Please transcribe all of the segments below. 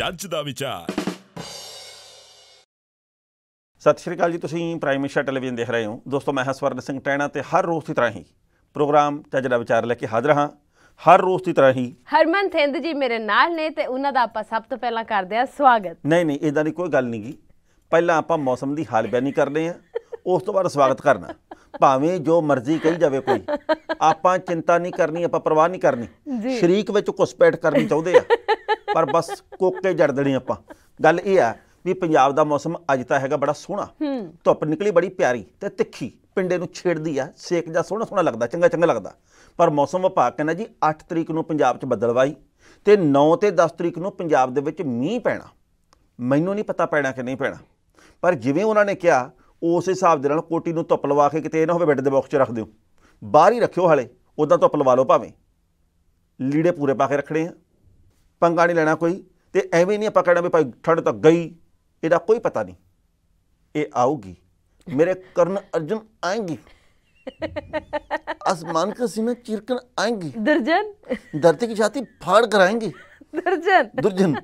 ਜੱਜ ਦਾ ਵਿਚਾਰ ਸਤਿ ਸ਼੍ਰੀ ਅਕਾਲ ਜੀ ਤੁਸੀਂ ਪ੍ਰਾਈਮ ਮਿਸ਼ਾ ਟੈਲੀਵਿਜ਼ਨ ਦੇਖ ਰਹੇ ਹੋ ਦੋਸਤੋ ਮੈਂ ਹਾਂ ਸਵਰਨ ਸਿੰਘ ਟੈਣਾ ਤੇ ਹਰ ਰੋਜ਼ ਦੀ ਤਰ੍ਹਾਂ ਹੀ ਪ੍ਰੋਗਰਾਮ ਜੱਜ ਦਾ ਵਿਚਾਰ ਲੈ ਕੇ ਹਾਜ਼ਰ ਹਾਂ ਹਰ ਰੋਜ਼ ਦੀ ਤਰ੍ਹਾਂ ਹੀ ਹਰਮਨ ਥਿੰਦ ਜੀ ਮੇਰੇ ਨਾਲ ਨੇ ਤੇ ਉਹਨਾਂ ਦਾ ਆਪਾਂ ਸਭ ਤੋਂ ਪਹਿਲਾਂ ਕਰਦੇ ਆ ਸਵਾਗਤ ਨਹੀਂ ਨਹੀਂ ਇਦਾਂ ਦੀ ਕੋਈ ਗੱਲ ਨਹੀਂ ਗੀ ਪਹਿਲਾਂ ਆਪਾਂ ਮੌਸਮ ਦੀ ਹਾਲ ਬਿਆਨੀ ਕਰਦੇ ਆ ਉਸ ਤੋਂ ਬਾਅਦ ਸਵਾਗਤ ਕਰਨਾ ਭਾਵੇਂ ਜੋ ਮਰਜ਼ੀ ਕਹੀ ਜਾਵੇ ਕੋਈ ਆਪਾਂ ਚਿੰਤਾ ਨਹੀਂ ਕਰਨੀ ਆਪਾਂ ਪਰਵਾਹ ਨਹੀਂ ਕਰਨੀ ਸ਼ਰੀਕ ਵਿੱਚ ਕੁਸਪੈਟ ਕਰਨੀ ਚਾਹੁੰਦੇ ਆ ਪਰ ਬਸ ਕੋਕੇ ਜੜ ਦੇਣੀ ਆਪਾਂ ਗੱਲ ਇਹ ਆ ਵੀ ਪੰਜਾਬ ਦਾ ਮੌਸਮ ਅੱਜ ਤਾਂ ਹੈਗਾ ਬੜਾ ਸੋਹਣਾ ਧੁੱਪ ਨਿਕਲੀ ਬੜੀ ਪਿਆਰੀ ਤੇ ਤਿੱਖੀ ਪਿੰਡੇ ਨੂੰ ਛੇੜਦੀ ਆ ਸੇਕ ਜਾਂ ਸੋਹਣਾ ਸੋਹਣਾ ਲੱਗਦਾ ਚੰਗਾ ਚੰਗਾ ਲੱਗਦਾ ਪਰ ਮੌਸਮ ਵਿਭਾਗ ਕਹਿੰਦਾ ਜੀ 8 ਤਰੀਕ ਨੂੰ ਪੰਜਾਬ 'ਚ ਬੱਦਲਵਾਈ ਤੇ 9 ਤੇ 10 ਤਰੀਕ ਨੂੰ ਪੰਜਾਬ ਦੇ ਵਿੱਚ ਮੀਂਹ ਪੈਣਾ ਮੈਨੂੰ ਨਹੀਂ ਪਤਾ ਪੈਣਾ ਕਿ ਨਹੀਂ ਪੈਣਾ ਪਰ ਜਿਵੇਂ ਉਹਨਾਂ ਨੇ ਕਿਹਾ ਉਸ ਹਿਸਾਬ ਦੇ ਨਾਲ ਕੋਟੀ ਨੂੰ ਧੁੱਪ ਲਵਾ ਕੇ ਕਿਤੇ ਇਹ ਨਾ ਹੋਵੇ ਬੈੱਡ ਦੇ ਬਾਕਸ 'ਚ ਰੱਖ ਦਿਓ ਬਾਹਰ ਹੀ ਰੱਖਿਓ ਹਲੇ ਉਦਾਂ ਧੁੱਪ ਲਵਾ ਲਓ ਭਾਵੇਂ ਲੀੜੇ ਪੂਰੇ ਪਾ ਕੇ ਰੱਖਣੇ ਆ ਪੰਗਾ ਨਹੀਂ ਲੈਣਾ ਕੋਈ ਤੇ ਐਵੇਂ ਨਹੀਂ ਆਪਾਂ ਕਹਿਣਾ ਵੀ ਭਾਈ ਠੰਡ ਤਾਂ ਗਈ ਇਹਦਾ ਕੋਈ ਪਤਾ ਨਹੀਂ ਇਹ ਆਊਗੀ ਮੇਰੇ ਕਰਨ ਅਰਜਨ ਆਏਗੀ ਅਸਮਾਨ का सीना ਚਿਰਕਣ ਆਏਗੀ ਦਰਜਨ ਧਰਤੀ ਕੀ ਛਾਤੀ ਫਾੜ ਕਰਾਏਗੀ ਦਰਜਨ ਦਰਜਨ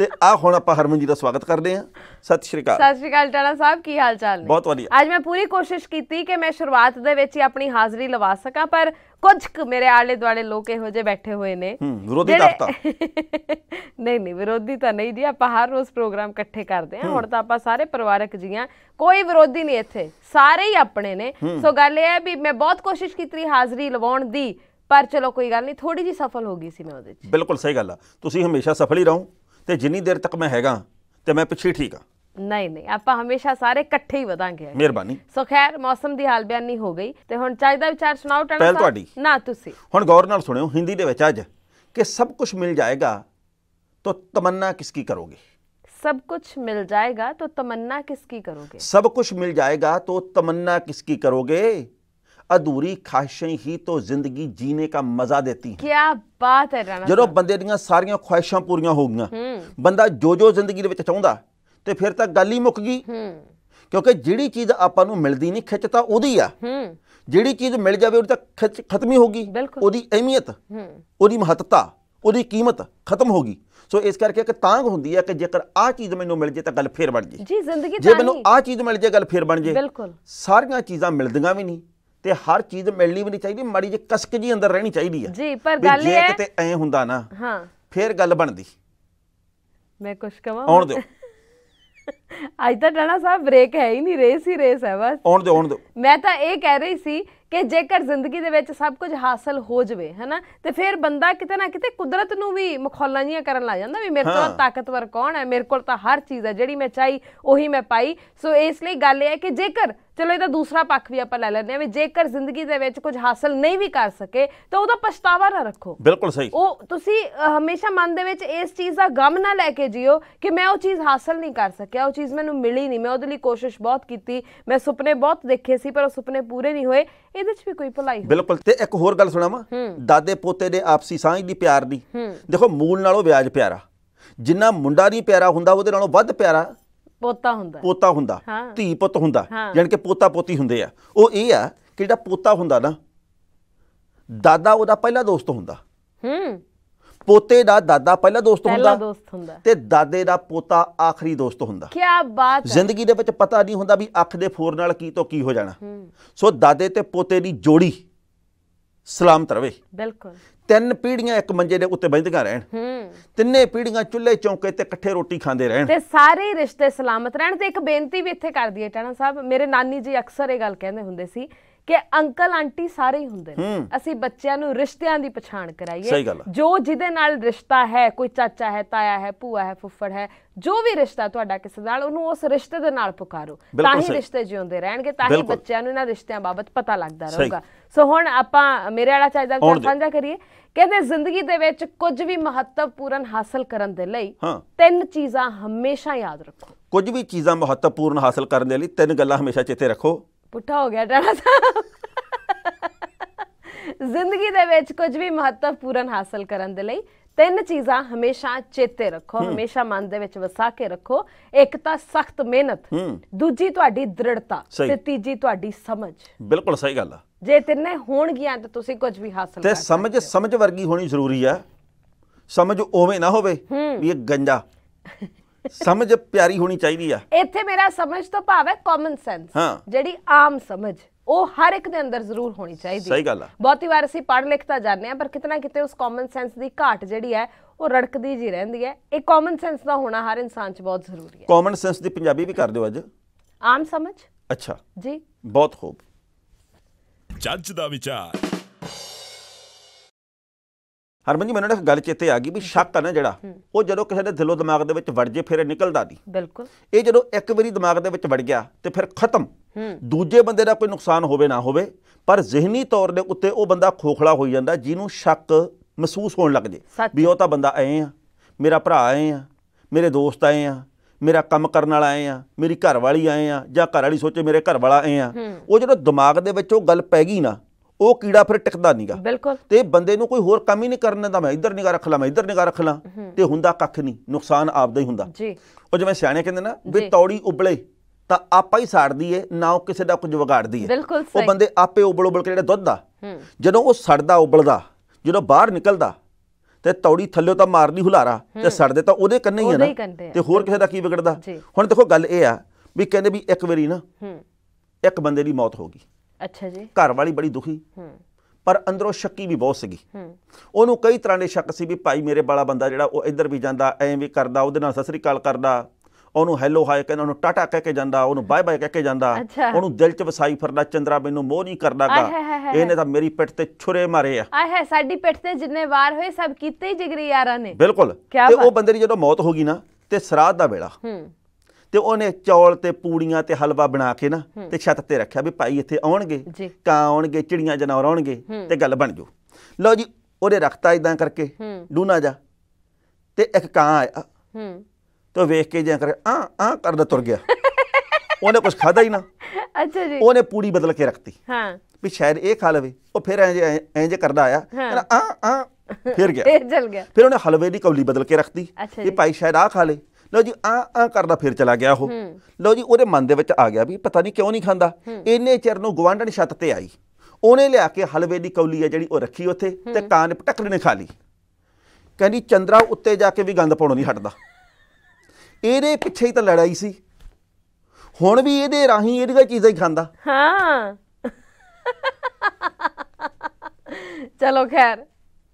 ਤੇ ਆ ਹੁਣ ਆਪਾਂ ਹਰਮਨ ਜੀ ਦਾ ਸਵਾਗਤ ਕਰਦੇ ਹਾਂ ਸਤਿ ਸ਼੍ਰੀ ਅਕਾਲ ਸਤਿ ਸ਼੍ਰੀ ਅਕਾਲ ਟਾਣਾ ਸਾਹਿਬ ਕੀ ਹਾਲ ਚਾਲ ਨੇ ਬਹੁਤ ਵਧੀਆ ਅੱਜ ਮੈਂ ਪੂਰੀ ਕੋਸ਼ਿਸ਼ ਕੀਤੀ ਕਿ ਮੈਂ ਸ਼ੁਰੂਆਤ ਦੇ ਵਿੱਚ ਹੀ ਆਪਣੀ ਹਾਜ਼ਰੀ ਲਵਾ ਸਕਾਂ ਪਰ ਕੁਝ ਮੇਰੇ ਆਲੇ ਦੁਆਲੇ ਲੋਕ ਇਹੋ ਜਿਹੇ ਬੈਠੇ ਹੋਏ ਨੇ ਵਿਰੋਧੀ ਦਾਤਾ ਨਹੀਂ ਨਹੀਂ ਵਿਰੋਧੀ ਤਾਂ ਨਹੀਂ ਜੀ ਆਪਾਂ ਹਰ ਰੋਜ਼ ਪ੍ਰੋਗਰਾਮ ਇਕੱਠੇ ਕਰਦੇ ਹਾਂ ਹੁਣ ਤਾਂ ਆਪਾਂ ਸਾਰੇ ਪਰਿਵਾਰਕ ਜੀਆਂ ਕੋਈ ਵਿਰੋਧੀ ਨਹੀਂ ਇੱਥੇ ਸਾਰੇ ਹੀ ਆਪਣੇ ਨੇ ਸੋ ਗੱਲ ਇਹ ਹੈ ਵੀ ਮੈਂ ਬਹੁਤ ਕੋਸ਼ਿਸ਼ ਕੀਤੀ ਹਾਜ਼ਰੀ ਲਵਾਉਣ ਦੀ ਪਰ ਚਲੋ ਕੋਈ ਗੱਲ ਨਹੀਂ ਥੋੜੀ ਜੀ ਸਫਲ ਹੋ ਗਈ ਸੀ ਮੈਂ ਉਹਦੇ ਵਿੱਚ ਬਿਲਕੁਲ ਸਹੀ ਗੱਲ ਆ ਤੁਸੀਂ ਹਮੇਸ਼ਾ ਸਫਲ ਹੀ ਰਹੋ ਤੇ ਜਿੰਨੀ ਦੇਰ ਤੱਕ ਮੈਂ ਹੈਗਾ ਤੇ ਮੈਂ ਪਿੱਛੇ ਠੀਕ ਆ ਨਹੀਂ ਨਹੀਂ ਆਪਾਂ ਹਮੇਸ਼ਾ ਸਾਰੇ ਇਕੱਠੇ ਹੀ ਵਧਾਂਗੇ ਮਿਹਰਬਾਨੀ ਸੋ ਖੈਰ ਮੌਸਮ ਦੀ ਹਾਲ ਬਿਆਨੀ ਹੋ ਗਈ ਤੇ ਹੁਣ ਚਾਹੀਦਾ ਵਿਚਾਰ ਸੁਣਾਓ ਟਾਣਾ ਪਹਿਲ ਤੁਹਾਡੀ ਨਾ ਤੁਸੀਂ ਹੁਣ ਗੌਰ ਨਾਲ ਸੁਣਿਓ ਹਿੰਦੀ ਦੇ ਵਿੱਚ ਅੱਜ ਕਿ ਸਭ ਕੁਝ ਮਿਲ ਜਾਏਗਾ ਤਮੰਨਾ ਕਿਸ ਕੀ ਕਰੋਗੇ ਸਭ ਕੁਝ ਮਿਲ ਜਾਏਗਾ ਤੋ ਤਮੰਨਾ ਕਿਸ ਕੀ ਕਰੋਗੇ ਸਭ ਕੁਝ ਮਿਲ ਜਾਏਗਾ ਤੋ ਤਮੰਨਾ ਕਿਸ ਕੀ ਕਰੋਗੇ ਅਧੂਰੀ ਖਾਹਿਸ਼ਾਂ ਹੀ ਤੋਂ ਜ਼ਿੰਦਗੀ ਜੀਣੇ ਦਾ ਮਜ਼ਾ ਦੇਤੀ ਹੈ ਕੀ ਬਾਤ ਹੈ ਰਾਣਾ ਜਦੋਂ ਬੰਦੇ ਦੀਆਂ ਸਾਰੀਆਂ ਖੁਆਇਸ਼ਾਂ ਪੂਰੀਆਂ ਹੋ ਗਈਆਂ ਬੰਦਾ ਜੋ ਜੋ ਜ਼ਿੰਦਗੀ ਦੇ ਵਿੱਚ ਚਾਹੁੰਦਾ ਤੇ ਫਿਰ ਤਾਂ ਗੱਲ ਹੀ ਮੁੱਕ ਗਈ ਕਿਉਂਕਿ ਜਿਹੜੀ ਚੀਜ਼ ਆਪਾਂ ਨੂੰ ਮਿਲਦੀ ਨਹੀਂ ਖਿੱਚ ਤਾਂ ਉਹਦੀ ਆ ਜਿਹੜੀ ਚੀਜ਼ ਮਿਲ ਜਾਵੇ ਉਹਦੀ ਤਾਂ ਖਿੱਚ ਖਤਮ ਹੀ ਹੋ ਗਈ ਉਹਦੀ ਅਹਿਮੀਅਤ ਉਹਦੀ ਮਹੱਤਤਾ ਉਹਦੀ ਕੀਮਤ ਖਤਮ ਹੋ ਗਈ ਸੋ ਇਸ ਕਰਕੇ ਕਿ ਤਾਂਗ ਹੁੰਦੀ ਹੈ ਕਿ ਜੇਕਰ ਆ ਚੀਜ਼ ਮੈਨੂੰ ਮਿਲ ਜੇ ਤਾਂ ਗੱਲ ਫੇਰ ਬਣ ਜੇ ਜੀ ਜ਼ਿੰਦਗੀ ਤਾਂ ਜੇ ਮੈਨੂੰ ਆ ਚੀਜ਼ ਮਿਲ ਜੇ ਗੱਲ ਫੇਰ ਬਣ ਜੇ ਬਿਲਕੁਲ ਸਾਰੀਆਂ ਚੀਜ਼ਾਂ ਮਿਲਦੀਆਂ ਵੀ ਨਹੀਂ ਤੇ ਹਰ ਚੀਜ਼ ਮਿਲਣੀ ਵੀ ਨਹੀਂ ਚਾਹੀਦੀ ਮਾੜੀ ਜਿਹੀ ਕਸਕ ਜੀ ਅੰਦਰ ਰਹਿਣੀ ਚਾਹੀਦੀ ਹੈ ਜੀ ਪਰ ਗੱਲ ਇਹ ਹੈ ਕਿਤੇ ਐ ਹੁੰਦਾ ਨਾ ਹਾਂ ਫੇਰ ਗੱਲ ਬਣਦੀ ਮੈਂ ਕੁਝ ਕਵਾਂ ਆਉਣ ਦਿਓ ਅੱਜ ਤਾਂ ਡਾਣਾ ਸਾਹਿਬ ਬ੍ਰੇਕ ਹੈ ਹੀ ਨਹੀਂ ਰੇਸ ਹੀ ਰੇਸ ਹੈ ਬਸ ਆਉਣ ਦਿਓ ਆਉਣ ਦਿਓ ਮੈਂ ਤਾਂ ਇਹ ਕਹਿ ਰਹੀ ਸੀ ਕਿ ਜੇਕਰ ਜ਼ਿੰਦਗੀ ਦੇ ਵਿੱਚ ਸਭ ਕੁਝ ਹਾਸਲ ਹੋ ਜਵੇ ਹਨਾ ਤੇ ਫਿਰ ਬੰਦਾ ਕਿਤੇ ਨਾ ਕਿਤੇ ਕੁਦਰਤ ਨੂੰ ਵੀ ਮਖੌਲਾਂ ਜੀਆਂ ਕਰਨ ਲੱਗ ਜਾਂਦਾ ਵੀ ਮੇਰੇ ਕੋਲ ਤਾਕਤਵਰ ਕੌਣ ਹੈ ਮੇਰੇ ਕੋਲ ਤਾਂ ਹਰ ਚੀਜ਼ ਹੈ ਜਿਹੜੀ ਮੈਂ ਚਾਹੀ ਉਹੀ ਮੈਂ ਪਾਈ ਸੋ ਇਸ ਲਈ ਗੱਲ ਇਹ ਹੈ ਕਿ ਜੇਕਰ ਚਲੋ ਇਹਦਾ ਦੂਸਰਾ ਪੱਖ ਵੀ ਆਪਾਂ ਲੈ ਲੈਂਦੇ ਆ ਵੀ ਜੇਕਰ ਜ਼ਿੰਦਗੀ ਦੇ ਵਿੱਚ ਕੁਝ ਹਾਸਲ ਨਹੀਂ ਵੀ ਕਰ ਸਕੇ ਤਾਂ ਉਹਦਾ ਪਛਤਾਵਾ ਨਾ ਰੱਖੋ ਬਿਲਕੁਲ ਸਹੀ ਉਹ ਤੁਸੀਂ ਹਮੇਸ਼ਾ ਮਨ ਦੇ ਵਿੱਚ ਇਸ ਚੀਜ਼ ਦਾ ਗਮ ਨਾ ਲੈ ਕੇ ਜਿਓ ਕਿ ਮੈਂ ਉਹ ਚੀਜ਼ ਹਾਸਲ ਨਹੀਂ ਕਰ ਸਕਿਆ ਉਹ ਚੀਜ਼ ਮੈਨੂੰ ਮਿਲੀ ਨਹੀਂ ਮੈਂ ਉਹਦੇ ਲਈ ਕੋਸ਼ਿਸ਼ ਬਹੁਤ ਕੀਤੀ ਮੈਂ ਸੁਪਨੇ ਬਹੁਤ ਦੇਖੇ ਸੀ ਪਰ ਉਹ ਸੁਪਨੇ ਪੂਰੇ ਨਹੀਂ ਹੋਏ ਇਹਦੇ 'ਚ ਵੀ ਕੋਈ ਭਲਾਈ ਬਿਲਕੁਲ ਤੇ ਇੱਕ ਹੋਰ ਗੱਲ ਸੁਣਾਵਾਂ ਦਾਦੇ ਪੋਤੇ ਦੇ ਆਪਸੀ ਸਾਂਝ ਦੀ ਪਿਆਰ ਦੀ ਦੇਖੋ ਮੂਲ ਨਾਲੋਂ ਵਿਆਜ ਪਿਆਰਾ ਜਿੰਨਾ ਮੁੰਡਾ ਨਹੀਂ ਪਿਆਰਾ ਹੁੰਦਾ ਉਹਦੇ ਨਾਲੋਂ ਵੱਧ ਪਿਆਰਾ ਪੋਤਾ ਹੁੰਦਾ ਪੋਤਾ ਹੁੰਦਾ ਧੀ ਪੁੱਤ ਹੁੰਦਾ ਯਾਨੀ ਕਿ ਪੋਤਾ ਪੋਤੀ ਹੁੰਦੇ ਆ ਉਹ ਇਹ ਆ ਕਿ ਜਿਹੜਾ ਪੋਤਾ ਹੁੰਦਾ ਨਾ ਦਾਦਾ ਉਹਦਾ ਪਹਿਲਾ ਦੋਸਤ ਹੁੰਦਾ ਹੂੰ ਪੋਤੇ ਦਾ ਦਾਦਾ ਪਹਿਲਾ ਦੋਸਤ ਹੁੰਦਾ ਪਹਿਲਾ ਦੋਸਤ ਹੁੰਦਾ ਤੇ ਦਾਦੇ ਦਾ ਪੋਤਾ ਆਖਰੀ ਦੋਸਤ ਹੁੰਦਾ ਕੀ ਬਾਤ ਹੈ ਜ਼ਿੰਦਗੀ ਦੇ ਵਿੱਚ ਪਤਾ ਨਹੀਂ ਹੁੰਦਾ ਵੀ ਅੱਖ ਦੇ ਫੋਰ ਨਾਲ ਕੀ ਤੋਂ ਕੀ ਹੋ ਜਾਣਾ ਸੋ ਦਾਦੇ ਤੇ ਪੋਤੇ ਦੀ ਜੋੜੀ ਸਲਾਮਤ ਰਵੇ ਬਿਲਕੁਲ ਤਿੰਨ ਪੀੜੀਆਂ ਇੱਕ ਮੰਜੇ ਦੇ ਉੱਤੇ ਬੈਠਦੀਆਂ ਰਹਿਣ ਤਿੰਨੇ ਪੀੜੀਆਂ ਚੁੱਲ੍ਹੇ ਚੌਂਕੇ ਤੇ ਇਕੱਠੇ ਰੋਟੀ ਖਾਂਦੇ ਰਹਿਣ ਤੇ ਸਾਰੇ ਰਿਸ਼ਤੇ ਸਲਾਮਤ ਰਹਿਣ ਤੇ ਇੱਕ ਬੇਨਤੀ ਵੀ ਇੱਥੇ ਕਰਦੀ ਹੈ ਟਾਣਾ ਸਾਹਿਬ ਮੇਰੇ ਨਾਨੀ ਜੀ ਅਕਸਰ ਇਹ ਗੱਲ ਕਹਿੰਦੇ ਹੁੰਦੇ ਸੀ ਕਿ ਅੰਕਲ ਆਂਟੀ ਸਾਰੇ ਹੀ ਹੁੰਦੇ ਨੇ ਅਸੀਂ ਬੱਚਿਆਂ ਨੂੰ ਰਿਸ਼ਤਿਆਂ ਦੀ ਪਛਾਣ ਕਰਾਈਏ ਜੋ ਜਿਹਦੇ ਨਾਲ ਰਿਸ਼ਤਾ ਹੈ ਕੋਈ ਚਾਚਾ ਹੈ ਤਾਇਆ ਹੈ ਭੂਆ ਹੈ ਫੁੱਫੜ ਹੈ ਜੋ ਵੀ ਰਿਸ਼ਤਾ ਤੁਹਾਡਾ ਕਿਸੇ ਨਾਲ ਉਹਨੂੰ ਉਸ ਰਿਸ਼ਤੇ ਦੇ ਨਾਲ ਪੁਕਾਰੋ ਤਾਂ ਹੀ ਰਿਸ਼ਤੇ ਜਿਉਂਦੇ ਰਹਿਣਗੇ ਤਾਂ ਹੀ ਬੱਚਿਆਂ ਨੂੰ ਇਹਨਾਂ ਰਿਸ਼ਤਿਆਂ ਬਾਬਤ ਪਤਾ ਲੱਗਦਾ ਰਹੂਗਾ ਸੋ ਹੁਣ ਆਪਾਂ ਮੇਰੇ ਵਾਲਾ ਚਾਹੀਦਾ ਵਿਚਾਰ ਸਾਂਝਾ ਕਰੀਏ ਕਹਿੰਦੇ ਜ਼ਿੰਦਗੀ ਦੇ ਵਿੱਚ ਕੁਝ ਵੀ ਮਹੱਤਵਪੂਰਨ ਹਾਸਲ ਕਰਨ ਦੇ ਲਈ ਤਿੰਨ ਚੀਜ਼ਾਂ ਹਮੇਸ਼ਾ ਯਾਦ ਰੱਖੋ ਕੁਝ ਵੀ ਚੀਜ਼ਾਂ ਮਹੱਤਵਪੂਰਨ ਹਾਸਲ ਕਰਨ ਦੇ ਲਈ ਤਿੰਨ ਗੱਲਾਂ ਹਮੇਸ਼ਾ ਚੇਤੇ ਰੱਖੋ ਪੁੱਠਾ ਹੋ ਗਿਆ ਡਾਣਾ ਸਾਹਿਬ ਜ਼ਿੰਦਗੀ ਦੇ ਵਿੱਚ ਕੁਝ ਵੀ ਮਹੱਤਵਪੂਰਨ ਹਾਸਲ ਕਰਨ ਦੇ ਲਈ ਤਿੰਨ ਚੀਜ਼ਾਂ ਹਮੇਸ਼ਾ ਚੇਤੇ ਰੱਖੋ ਹਮੇਸ਼ਾ ਮਨ ਦੇ ਵਿੱਚ ਵਸਾ ਕੇ ਰੱਖੋ ਇੱਕ ਤਾਂ ਸਖਤ ਮਿਹਨਤ ਦੂਜੀ ਤੁਹਾਡੀ ਦ੍ਰਿੜਤਾ ਤੇ ਤੀਜੀ ਤੁਹਾਡੀ ਸਮਝ ਬਿਲਕੁਲ ਸਹੀ ਗੱਲ ਆ ਜੇ ਤਿੰਨੇ ਹੋਣਗੀਆਂ ਤਾਂ ਤੁਸੀਂ ਕੁਝ ਵੀ ਹਾਸਲ ਕਰ ਸਕਦੇ ਤੇ ਸਮਝ ਸਮਝ ਵਰਗੀ ਹੋਣੀ ਜ਼ਰੂਰੀ ਆ ਸਮਝ ਉਵੇਂ ਨਾ ਹੋਵੇ ਵੀ ਇਹ ਗੰਜਾ ਸਮਝ ਪਿਆਰੀ ਹੋਣੀ ਚਾਹੀਦੀ ਆ ਇੱਥੇ ਮੇਰਾ ਸਮਝ ਤੋਂ ਭਾਵ ਹੈ ਕਾਮਨ ਸੈਂਸ ਜਿਹੜੀ ਆਮ ਸਮਝ ਉਹ ਹਰ ਇੱਕ ਦੇ ਅੰਦਰ ਜ਼ਰੂਰ ਹੋਣੀ ਚਾਹੀਦੀ ਸਹੀ ਗੱਲ ਆ ਬਹੁਤੀ ਵਾਰ ਅਸੀਂ ਪੜ੍ਹ ਲਿਖ ਤਾਂ ਜਾਂਦੇ ਆ ਪਰ ਕਿਤਨਾ ਕਿਤੇ ਉਸ ਕਾਮਨ ਸੈਂਸ ਦੀ ਘਾਟ ਜਿਹੜੀ ਹੈ ਉਹ ਰੜਕਦੀ ਜੀ ਰਹਿੰਦੀ ਹੈ ਇਹ ਕਾਮਨ ਸੈਂਸ ਦਾ ਹੋਣਾ ਹਰ ਇਨਸਾਨ 'ਚ ਬਹੁਤ ਜ਼ਰੂਰੀ ਹੈ ਕਾਮਨ ਸੈਂਸ ਦੀ ਪੰਜਾਬੀ ਵੀ ਕਰ ਦਿਓ ਅੱਜ ਆਮ ਸਮਝ ਅੱਛਾ ਜੀ ਬਹੁਤ ਖੂਬ ਜੱਜ ਦਾ ਵਿਚਾਰ ਹਰਮਨ ਜੀ ਮੈਨੂੰ ਇੱਕ ਗੱਲ ਚੇਤੇ ਆ ਗਈ ਵੀ ਸ਼ੱਕ ਆ ਨਾ ਜਿਹੜਾ ਉਹ ਜਦੋਂ ਕਿਸੇ ਦੇ ਦਿਲੋਂ ਦਿਮਾਗ ਦੇ ਵਿੱਚ ਵੜ ਜੇ ਫਿਰ ਨਿਕਲਦਾ ਦੀ ਬਿਲਕੁਲ ਇਹ ਜਦੋਂ ਇੱਕ ਵਾਰੀ ਦਿਮਾਗ ਦੇ ਵਿੱਚ ਵੜ ਗਿਆ ਤੇ ਫਿਰ ਖਤਮ ਦੂਜੇ ਬੰਦੇ ਦਾ ਕੋਈ ਨੁਕਸਾਨ ਹੋਵੇ ਨਾ ਹੋਵੇ ਪਰ ਜ਼ਿਹਨੀ ਤੌਰ ਦੇ ਉੱਤੇ ਉਹ ਬੰਦਾ ਖੋਖਲਾ ਹੋਈ ਜਾਂਦਾ ਜਿਹਨੂੰ ਸ਼ੱਕ ਮਹਿਸੂਸ ਹੋਣ ਲੱਗ ਜੇ ਵੀ ਉਹ ਤਾਂ ਬੰਦਾ ਐ ਆ ਮੇਰਾ ਭਰਾ ਐ ਆ ਮੇਰੇ ਦੋਸਤ ਆਏ ਆ ਮੇਰਾ ਕੰਮ ਕਰਨ ਵਾਲਾ ਆਏ ਆ ਮੇਰੀ ਘਰ ਵਾਲੀ ਆਏ ਆ ਜਾਂ ਘਰ ਵਾਲੀ ਸੋਚੇ ਮੇਰੇ ਘਰ ਵਾਲਾ ਆਏ ਆ ਉਹ ਜਿਹੜਾ ਦਿਮਾਗ ਦੇ ਵਿੱਚ ਉਹ ਗੱਲ ਪੈ ਗਈ ਨਾ ਉਹ ਕੀੜਾ ਫਿਰ ਟਿਕਦਾ ਨਹੀਂਗਾ ਬਿਲਕੁਲ ਤੇ ਬੰਦੇ ਨੂੰ ਕੋਈ ਹੋਰ ਕੰਮ ਹੀ ਨਹੀਂ ਕਰਨ ਦਾ ਮੈਂ ਇੱਧਰ ਨਿਗਾ ਰੱਖ ਲਾਂ ਮੈਂ ਇੱਧਰ ਨਿਗਾ ਰੱਖ ਲਾਂ ਤੇ ਹੁੰਦਾ ਕੱਖ ਨਹੀਂ ਨੁਕਸਾਨ ਆਪਦਾ ਹੀ ਹੁੰਦਾ ਜੀ ਉਹ ਜਿਵੇਂ ਸਿਆਣੇ ਕਹਿੰਦੇ ਨਾ ਵੀ ਤੌੜੀ ਉਬਲੇ ਤਾਂ ਆਪਾਂ ਹੀ ਸਾੜਦੀ ਏ ਨਾ ਉਹ ਕਿਸੇ ਦਾ ਕੁਝ ਵਿਗਾੜਦੀ ਏ ਉਹ ਬੰਦੇ ਆਪੇ ਉਬਲ ਉਬਲ ਕੇ ਜਿਹੜਾ ਦੁੱਧ ਦਾ ਜਦੋਂ ਉਹ ਸੜਦਾ ਉਬਲਦਾ ਜਦੋਂ ਬਾਹਰ ਨਿਕਲਦਾ ਤੇ ਤੌੜੀ ਥੱਲੇ ਤਾਂ ਮਾਰਨੀ ਹੁਲਾਰਾ ਤੇ ਸੜਦੇ ਤਾਂ ਉਹਦੇ ਕੰਨੇ ਹੀ ਆ ਨਾ ਤੇ ਹੋਰ ਕਿਸੇ ਦਾ ਕੀ ਵਿਗੜਦਾ ਹੁਣ ਦੇਖੋ ਗੱਲ ਇਹ ਆ ਵੀ ਕਹਿੰਦੇ ਵੀ ਇੱਕ ਵਾਰੀ ਨਾ ਇੱਕ ਬੰਦੇ ਦੀ ਮੌਤ ਹੋ ਗਈ ਅੱਛਾ ਜੀ ਘਰ ਵਾਲੀ ਬੜੀ ਦੁਖੀ ਪਰ ਅੰਦਰੋਂ ਸ਼ੱਕੀ ਵੀ ਬਹੁਤ ਸੀਗੀ ਉਹਨੂੰ ਕਈ ਤਰ੍ਹਾਂ ਦੇ ਸ਼ੱਕ ਸੀ ਵੀ ਭਾਈ ਮੇਰੇ ਵਾਲਾ ਬੰਦਾ ਜਿਹੜਾ ਉਹ ਇੱਧਰ ਵੀ ਜਾਂਦਾ ਐਂ ਵੀ ਕਰਦਾ ਉਹਦੇ ਨਾਲ ਸਸਰੀ ਕਾਲ ਕਰਦਾ ਉਹਨੂੰ ਹੈਲੋ ਹਾਈ ਕਹਿੰਦਾ ਉਹਨੂੰ ਟਾਟਾ ਕਹਿ ਕੇ ਜਾਂਦਾ ਉਹਨੂੰ ਬਾਏ ਬਾਏ ਕਹਿ ਕੇ ਜਾਂਦਾ ਉਹਨੂੰ ਦਿਲ 'ਚ ਵਸਾਈ ਫਿਰਦਾ ਚੰਦਰਾ ਮੈਨੂੰ ਮੋਹ ਨਹੀਂ ਕਰਦਾਗਾ ਇਹਨੇ ਤਾਂ ਮੇਰੀ ਪਿੱਠ ਤੇ ਛੁਰੇ ਮਾਰੇ ਆ ਆਏ ਹੈ ਸਾਡੀ ਪਿੱਠ ਤੇ ਜਿੰਨੇ ਵਾਰ ਹੋਏ ਸਭ ਕੀਤੇ ਹੀ ਜਿਗਰੀ ਯਾਰਾਂ ਨੇ ਬਿਲਕੁਲ ਤੇ ਉਹ ਬੰਦੇ ਦੀ ਜਦੋਂ ਮੌਤ ਹੋ ਗਈ ਨਾ ਤੇ ਸਰਾਧ ਦਾ ਵੇਲਾ ਤੇ ਉਹਨੇ ਚੌਲ ਤੇ ਪੂੜੀਆਂ ਤੇ ਹਲਵਾ ਬਣਾ ਕੇ ਨਾ ਤੇ ਛੱਤ ਤੇ ਰੱਖਿਆ ਵੀ ਭਾਈ ਇੱਥੇ ਆਉਣਗੇ ਕਾਂ ਆਉਣਗੇ ਚਿੜੀਆਂ ਜਨੌਰ ਆਉਣਗੇ ਤੇ ਗੱਲ ਬਣ ਜੂ ਲਓ ਜੀ ਉਹਦੇ ਰਖਤਾ ਇਦਾਂ ਕਰਕੇ ਡੂਨਾ ਜਾ ਤੇ ਇੱਕ ਕਾਂ ਆਇਆ ਤਾਂ ਵੇਖ ਕੇ ਜਿਆ ਕਰ ਆ ਆ ਕਰਦਾ ਤੁਰ ਗਿਆ ਉਹਨੇ ਕੁਝ ਖਾਦਾ ਹੀ ਨਾ ਅੱਛਾ ਜੀ ਉਹਨੇ ਪੂਰੀ ਬਦਲ ਕੇ ਰੱਖਤੀ ਹਾਂ ਵੀ ਸ਼ਾਇਦ ਇਹ ਖਾ ਲਵੇ ਉਹ ਫਿਰ ਐਂ ਐਂ ਕਰਦਾ ਆਇਆ ਕਹਿੰਦਾ ਆ ਆ ਫਿਰ ਗਿਆ ਫਿਰ ਜਲ ਗਿਆ ਫਿਰ ਉਹਨੇ ਹਲਵੇ ਦੀ ਕੌਲੀ ਬਦਲ ਕੇ ਰੱਖਤੀ ਇਹ ਭਾਈ ਸ਼ਾਇਦ ਆ ਖਾ ਲੇ ਲਓ ਜੀ ਆ ਆ ਕਰਦਾ ਫਿਰ ਚਲਾ ਗਿਆ ਉਹ ਲਓ ਜੀ ਉਹਦੇ ਮਨ ਦੇ ਵਿੱਚ ਆ ਗਿਆ ਵੀ ਪਤਾ ਨਹੀਂ ਕਿਉਂ ਨਹੀਂ ਖਾਂਦਾ ਇੰਨੇ ਚਿਰ ਨੂੰ ਗਵਾਂਢਣ ਛੱਤ ਤੇ ਆਈ ਉਹਨੇ ਲਿਆ ਕੇ ਹਲਵੇ ਦੀ ਕੌਲੀ ਆ ਜਿਹੜੀ ਉਹ ਰੱਖੀ ਉੱਥੇ ਤੇ ਕਾਂ ਨੇ ਪਟਕੜੇ ਨੇ ਖਾ ਲਈ ਕਹਿੰਦੀ ਚੰਦਰਾ ਉੱਤੇ ਜਾ ਕੇ ਵੀ ਗੰਦ ਪਾਉਣੋਂ ਨਹੀਂ ਹਟਦਾ ਇਹਦੇ ਪਿੱਛੇ ਹੀ ਤਾਂ ਲੜਾਈ ਸੀ ਹੁਣ ਵੀ ਇਹਦੇ ਰਾਹੀਂ ਇਹਦੀਆਂ ਚੀਜ਼ਾਂ ਹੀ ਖਾਂਦਾ ਹਾਂ ਚਲੋ ਖੈਰ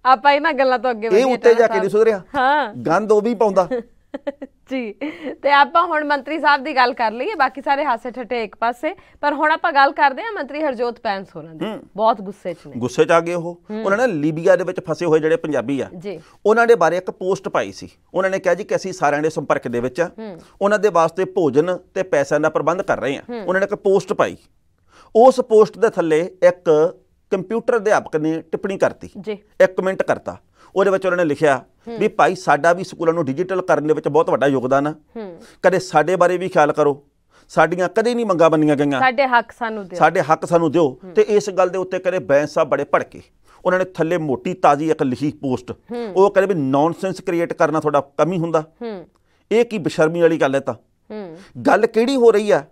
ਆਪਾਂ ਇਹਨਾਂ ਗੱਲਾਂ ਤੋਂ ਅੱਗੇ ਇਹ ਉੱਤੇ ਜਾ ਕੇ ਨਹੀਂ ਸੁਧਰਿਆ ਹਾਂ ਗੰਦ ਉਹ ਵੀ ਪਾਉਂਦਾ ਜੀ ਤੇ ਆਪਾਂ ਹੁਣ ਮੰਤਰੀ ਸਾਹਿਬ ਦੀ ਗੱਲ ਕਰ ਲਈਏ ਬਾਕੀ ਸਾਰੇ ਹਾਸੇ ਠੱਟੇ ਇੱਕ ਪਾਸੇ ਪਰ ਹੁਣ ਆਪਾਂ ਗੱਲ ਕਰਦੇ ਹਾਂ ਮੰਤਰੀ ਹਰਜੋਤ ਪੈਂਸ ਹੋਰਾਂ ਦੀ ਬਹੁਤ ਗੁੱਸੇ 'ਚ ਨੇ ਗੁੱਸੇ 'ਚ ਆ ਗਏ ਉਹ ਉਹਨਾਂ ਨੇ ਲੀਬੀਆ ਦੇ ਵਿੱਚ ਫਸੇ ਹੋਏ ਜਿਹੜੇ ਪੰਜਾਬੀ ਆ ਉਹਨਾਂ ਦੇ ਬਾਰੇ ਇੱਕ ਪੋਸਟ ਪਾਈ ਸੀ ਉਹਨਾਂ ਨੇ ਕਿਹਾ ਜੀ ਕਿ ਅਸੀਂ ਸਾਰਿਆਂ ਦੇ ਸੰਪਰਕ ਦੇ ਵਿੱਚ ਆ ਉਹਨਾਂ ਦੇ ਵਾਸਤੇ ਭੋਜਨ ਤੇ ਪੈਸਿਆਂ ਦਾ ਪ੍ਰਬੰਧ ਕਰ ਰਹੇ ਆ ਉਹਨਾਂ ਨੇ ਇੱਕ ਪੋਸਟ ਪਾਈ ਉਸ ਪੋਸਟ ਦੇ ਥੱਲੇ ਇੱਕ ਕੰਪਿਊਟਰ ਅਧਿਆਪਕ ਨੇ ਟਿੱਪਣੀ ਕਰਤੀ ਜੀ ਇੱਕ ਮਿੰਟ ਕਰਤਾ ਉਹਦੇ ਵਿੱਚ ਉਹਨਾਂ ਨੇ ਲਿਖਿਆ ਵੀ ਭਾਈ ਸਾਡਾ ਵੀ ਸਕੂਲਾਂ ਨੂੰ ਡਿਜੀਟਲ ਕਰਨ ਦੇ ਵਿੱਚ ਬਹੁਤ ਵੱਡਾ ਯੋਗਦਾਨ ਆ ਕਦੇ ਸਾਡੇ ਬਾਰੇ ਵੀ ਖਿਆਲ ਕਰੋ ਸਾਡੀਆਂ ਕਦੇ ਨਹੀਂ ਮੰਗਾ ਬੰਨੀਆਂ ਗਈਆਂ ਸਾਡੇ ਹੱਕ ਸਾਨੂੰ ਦਿਓ ਸਾਡੇ ਹੱਕ ਸਾਨੂੰ ਦਿਓ ਤੇ ਇਸ ਗੱਲ ਦੇ ਉੱਤੇ ਕਦੇ ਬੈਂਸ ਸਾਹਿਬ ਬੜੇ ਭੜਕੇ ਉਹਨਾਂ ਨੇ ਥੱਲੇ ਮੋਟੀ ਤਾਜ਼ੀ ਇੱਕ ਲਿਖੀ ਪੋਸਟ ਉਹ ਕਹਿੰਦੇ ਵੀ ਨੌਨਸੈਂਸ ਕ੍ਰੀਏਟ ਕਰਨਾ ਤੁਹਾਡਾ ਕੰਮ ਹੀ ਹੁੰਦਾ ਇਹ ਕੀ ਬਸ਼ਰਮੀ ਵਾਲੀ ਗੱਲ ਹੈ ਤਾਂ ਗੱਲ ਕਿਹੜੀ ਹੋ ਰਹੀ ਆ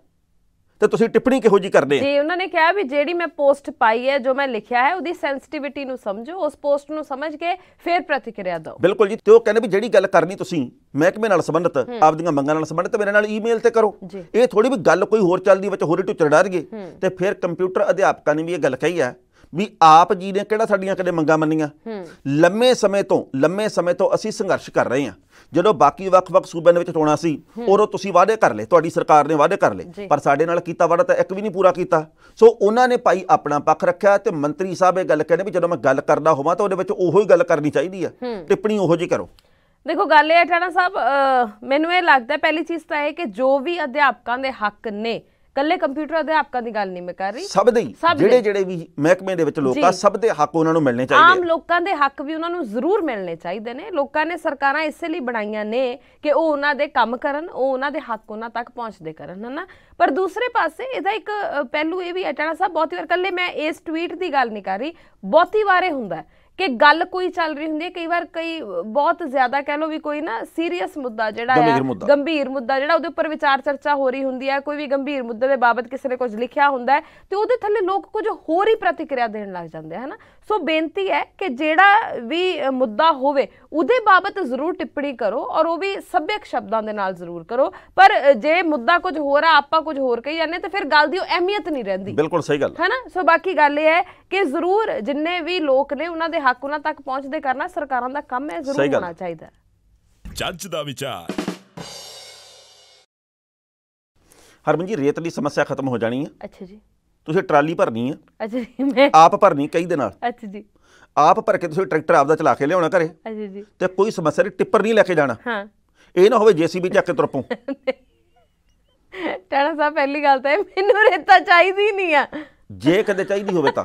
ਤੇ ਤੁਸੀਂ ਟਿੱਪਣੀ ਕਿਹੋ ਜੀ ਕਰਦੇ ਆ ਜੀ ਉਹਨਾਂ ਨੇ ਕਿਹਾ ਵੀ ਜਿਹੜੀ ਮੈਂ ਪੋਸਟ ਪਾਈ ਹੈ ਜੋ ਮੈਂ ਲਿਖਿਆ ਹੈ ਉਹਦੀ ਸੈਂਸਿਟੀਵਿਟੀ ਨੂੰ ਸਮਝੋ ਉਸ ਪੋਸਟ ਨੂੰ ਸਮਝ ਕੇ ਫਿਰ ਪ੍ਰਤੀਕਿਰਿਆ ਦਿਓ ਬਿਲਕੁਲ ਜੀ ਤੇ ਉਹ ਕਹਿੰਦੇ ਵੀ ਜਿਹੜੀ ਗੱਲ ਕਰਨੀ ਤੁਸੀਂ ਮਹਿਕਮੇ ਨਾਲ ਸੰਬੰਧਤ ਆਪਦੀਆਂ ਮੰਗਾਂ ਨਾਲ ਸੰਬੰਧਤ ਮੇਰੇ ਨਾਲ ਈਮੇਲ ਤੇ ਕਰੋ ਇਹ ਥੋੜੀ ਵੀ ਗੱਲ ਕੋਈ ਹੋਰ ਚੱਲਦੀ ਵਿੱਚ ਹੋਰੀ ਟੁੱਚਰ ਡਰ ਗਏ ਤੇ ਫਿਰ ਕੰਪਿਊਟਰ ਅਧਿਆਪਕਾਂ ਨੇ ਵੀ ਇਹ ਗੱਲ ਕਹੀ ਹੈ ਵੀ ਆਪ ਜੀ ਨੇ ਕਿਹੜਾ ਸਾਡੀਆਂ ਕਦੇ ਮੰਗਾਂ ਮੰਨੀਆਂ ਲੰਮੇ ਸਮੇਂ ਤੋਂ ਲੰਮੇ ਸਮੇਂ ਤੋਂ ਅਸੀਂ ਸੰਘਰਸ਼ ਕਰ ਰਹੇ ਹਾਂ ਜਦੋਂ ਬਾਕੀ ਵੱਖ-ਵੱਖ ਸੂਬਿਆਂ ਦੇ ਵਿੱਚ ਟੋਣਾ ਸੀ ਉਦੋਂ ਤੁਸੀਂ ਵਾਅਦੇ ਕਰ ਲਏ ਤੁਹਾਡੀ ਸਰਕਾਰ ਨੇ ਵਾਅਦੇ ਕਰ ਲਏ ਪਰ ਸਾਡੇ ਨਾਲ ਕੀਤਾ ਵਾਅਦਾ ਤਾਂ ਇੱਕ ਵੀ ਨਹੀਂ ਪੂਰਾ ਕੀਤਾ ਸੋ ਉਹਨਾਂ ਨੇ ਭਾਈ ਆਪਣਾ ਪੱਖ ਰੱਖਿਆ ਤੇ ਮੰਤਰੀ ਸਾਹਿਬ ਇਹ ਗੱਲ ਕਹਿੰਦੇ ਵੀ ਜਦੋਂ ਮੈਂ ਗੱਲ ਕਰਦਾ ਹੋਵਾਂ ਤਾਂ ਉਹਦੇ ਵਿੱਚ ਉਹੋ ਹੀ ਗੱਲ ਕਰਨੀ ਚਾਹੀਦੀ ਆ ਟਿੱਪਣੀ ਉਹੋ ਜੀ ਕਰੋ ਦੇਖੋ ਗੱਲ ਇਹ ਹੈ ਟਾਣਾ ਸਾਹਿਬ ਮੈਨੂੰ ਇਹ ਲੱਗਦਾ ਪਹਿਲੀ ਚੀਜ਼ ਤਾਂ ਇਹ ਕਿ ਜੋ ਵੀ ਅਧਿਆਪਕਾਂ ਦੇ ਹੱਕ ਨੇ ਕੱਲੇ ਕੰਪਿਊਟਰ ਅਧਿਆਪਕਾਂ ਦੀ ਗੱਲ ਨਹੀਂ ਮੈਂ ਕਰ ਰਹੀ ਸਭ ਦੇ ਜਿਹੜੇ ਜਿਹੜੇ ਵੀ ਮਹਿਕਮੇ ਦੇ ਵਿੱਚ ਲੋਕ ਆ ਸਭ ਦੇ ਹੱਕ ਉਹਨਾਂ ਨੂੰ ਮਿਲਣੇ ਚਾਹੀਦੇ ਆਮ ਲੋਕਾਂ ਦੇ ਹੱਕ ਵੀ ਉਹਨਾਂ ਨੂੰ ਜ਼ਰੂਰ ਮਿਲਣੇ ਚਾਹੀਦੇ ਨੇ ਲੋਕਾਂ ਨੇ ਸਰਕਾਰਾਂ ਇਸੇ ਲਈ ਬਣਾਈਆਂ ਨੇ ਕਿ ਉਹ ਉਹਨਾਂ ਦੇ ਕੰਮ ਕਰਨ ਉਹ ਉਹਨਾਂ ਦੇ ਹੱਕ ਉਹਨਾਂ ਤੱਕ ਪਹੁੰਚਦੇ ਕਰਨ ਹਨਾ ਪਰ ਦੂਸਰੇ ਪਾਸੇ ਇਹਦਾ ਇੱਕ ਪਹਿਲੂ ਇਹ ਵੀ ਅਟਾਣਾ ਸਾਹਿਬ ਬਹੁਤੀ ਵਾਰ ਕੱਲੇ ਮੈਂ ਇਸ ਟਵੀਟ ਦੀ ਗੱਲ ਨਹੀਂ ਕਰ ਰਹੀ ਬਹੁਤੀ ਵਾਰੇ ਹੁੰਦਾ ਹੈ ਕਿ ਗੱਲ ਕੋਈ ਚੱਲ ਰਹੀ ਹੁੰਦੀ ਹੈ ਕਈ ਵਾਰ ਕਈ ਬਹੁਤ ਜ਼ਿਆਦਾ ਕਹਿ ਲੋ ਵੀ ਕੋਈ ਨਾ ਸੀਰੀਅਸ ਮੁੱਦਾ ਜਿਹੜਾ ਹੈ ਗੰਭੀਰ ਮੁੱਦਾ ਜਿਹੜਾ ਉਹਦੇ ਉੱਪਰ ਵਿਚਾਰ ਚਰਚਾ ਹੋ ਰਹੀ ਹੁੰਦੀ ਹੈ ਕੋਈ ਵੀ ਗੰਭੀਰ ਮੁੱਦੇ ਦੇ ਬਾਬਤ ਕਿਸੇ ਨੇ ਕੁਝ ਲਿਖਿਆ ਹੁੰਦਾ ਹੈ ਤੇ ਉਹਦੇ ਥੱਲੇ ਲੋਕ ਕੁਝ ਹੋਰ ਹੀ ਪ੍ਰਤੀਕਿਰਿਆ ਦੇਣ ਲੱਗ ਜਾਂਦੇ ਹਨ ਸੋ ਬੇਨਤੀ ਹੈ ਕਿ ਜਿਹੜਾ ਵੀ ਮੁੱਦਾ ਹੋਵੇ ਉਹਦੇ ਬਾਬਤ ਜ਼ਰੂਰ ਟਿੱਪਣੀ ਕਰੋ ਔਰ ਉਹ ਵੀ ਸਭਿਅਕ ਸ਼ਬਦਾਂ ਦੇ ਨਾਲ ਜ਼ਰੂਰ ਕਰੋ ਪਰ ਜੇ ਮੁੱਦਾ ਕੁਝ ਹੋਰ ਆ ਆਪਾਂ ਕੁਝ ਹੋਰ ਕਹੀ ਜਾਂਦੇ ਤਾਂ ਫਿਰ ਗੱਲ ਦੀ ਉਹ ਅਹਿਮੀਅਤ ਨਹੀਂ ਰਹਿੰਦੀ ਬਿਲਕੁਲ ਸਹੀ ਗੱਲ ਹੈ ਨਾ ਸੋ ਬਾਕੀ ਗੱਲ ਇਹ ਹੈ ਕਿ ਜ਼ਰੂਰ ਜਿੰਨੇ ਵੀ ਲੋਕ ਨੇ ਉਹਨਾਂ ਦੇ ਹੱਕ ਉਹਨਾਂ ਤੱਕ ਪਹੁੰਚਦੇ ਕਰਨਾ ਸਰਕਾਰਾਂ ਦਾ ਕੰਮ ਹੈ ਜ਼ਰੂਰ ਹੋਣਾ ਚਾਹੀਦਾ ਜੱਜ ਦਾ ਵਿਚਾਰ ਹਰਮਨ ਜੀ ਰੇਤ ਦੀ ਸਮੱਸਿਆ ਖਤਮ ਹੋ ਜਾਣੀ ਹੈ ਅੱਛਾ ਜੀ ਤੁਸੀਂ ਟਰਾਲੀ ਭਰਨੀ ਆ ਅੱਛਾ ਜੀ ਮੈਂ ਆਪ ਭਰਨੀ ਕਈ ਦੇ ਨਾਲ ਅੱਛਾ ਜੀ ਆਪ ਭਰ ਕੇ ਤੁਸੀਂ ਟਰੈਕਟਰ ਆਪ ਦਾ ਚਲਾ ਕੇ ਲਿਆਉਣਾ ਘਰੇ ਅੱਛਾ ਜੀ ਤੇ ਕੋਈ ਸਮੱਸਿਆ ਨਹੀਂ ਟਿੱਪਰ ਨਹੀਂ ਲੈ ਕੇ ਜਾਣਾ ਹਾਂ ਇਹ ਨਾ ਹੋਵੇ ਜੀਸੀਬੀ ਚੱਕ ਕੇ ਤੁਰਪੋਂ ਟਾਣਾ ਸਾਹਿਬ ਪਹਿਲੀ ਗੱਲ ਤਾਂ ਇਹ ਮੈਨੂੰ ਰੇਤਾ ਚਾਹੀਦੀ ਨਹੀਂ ਆ ਜੇ ਕਦੇ ਚਾਹੀਦੀ ਹੋਵੇ ਤਾਂ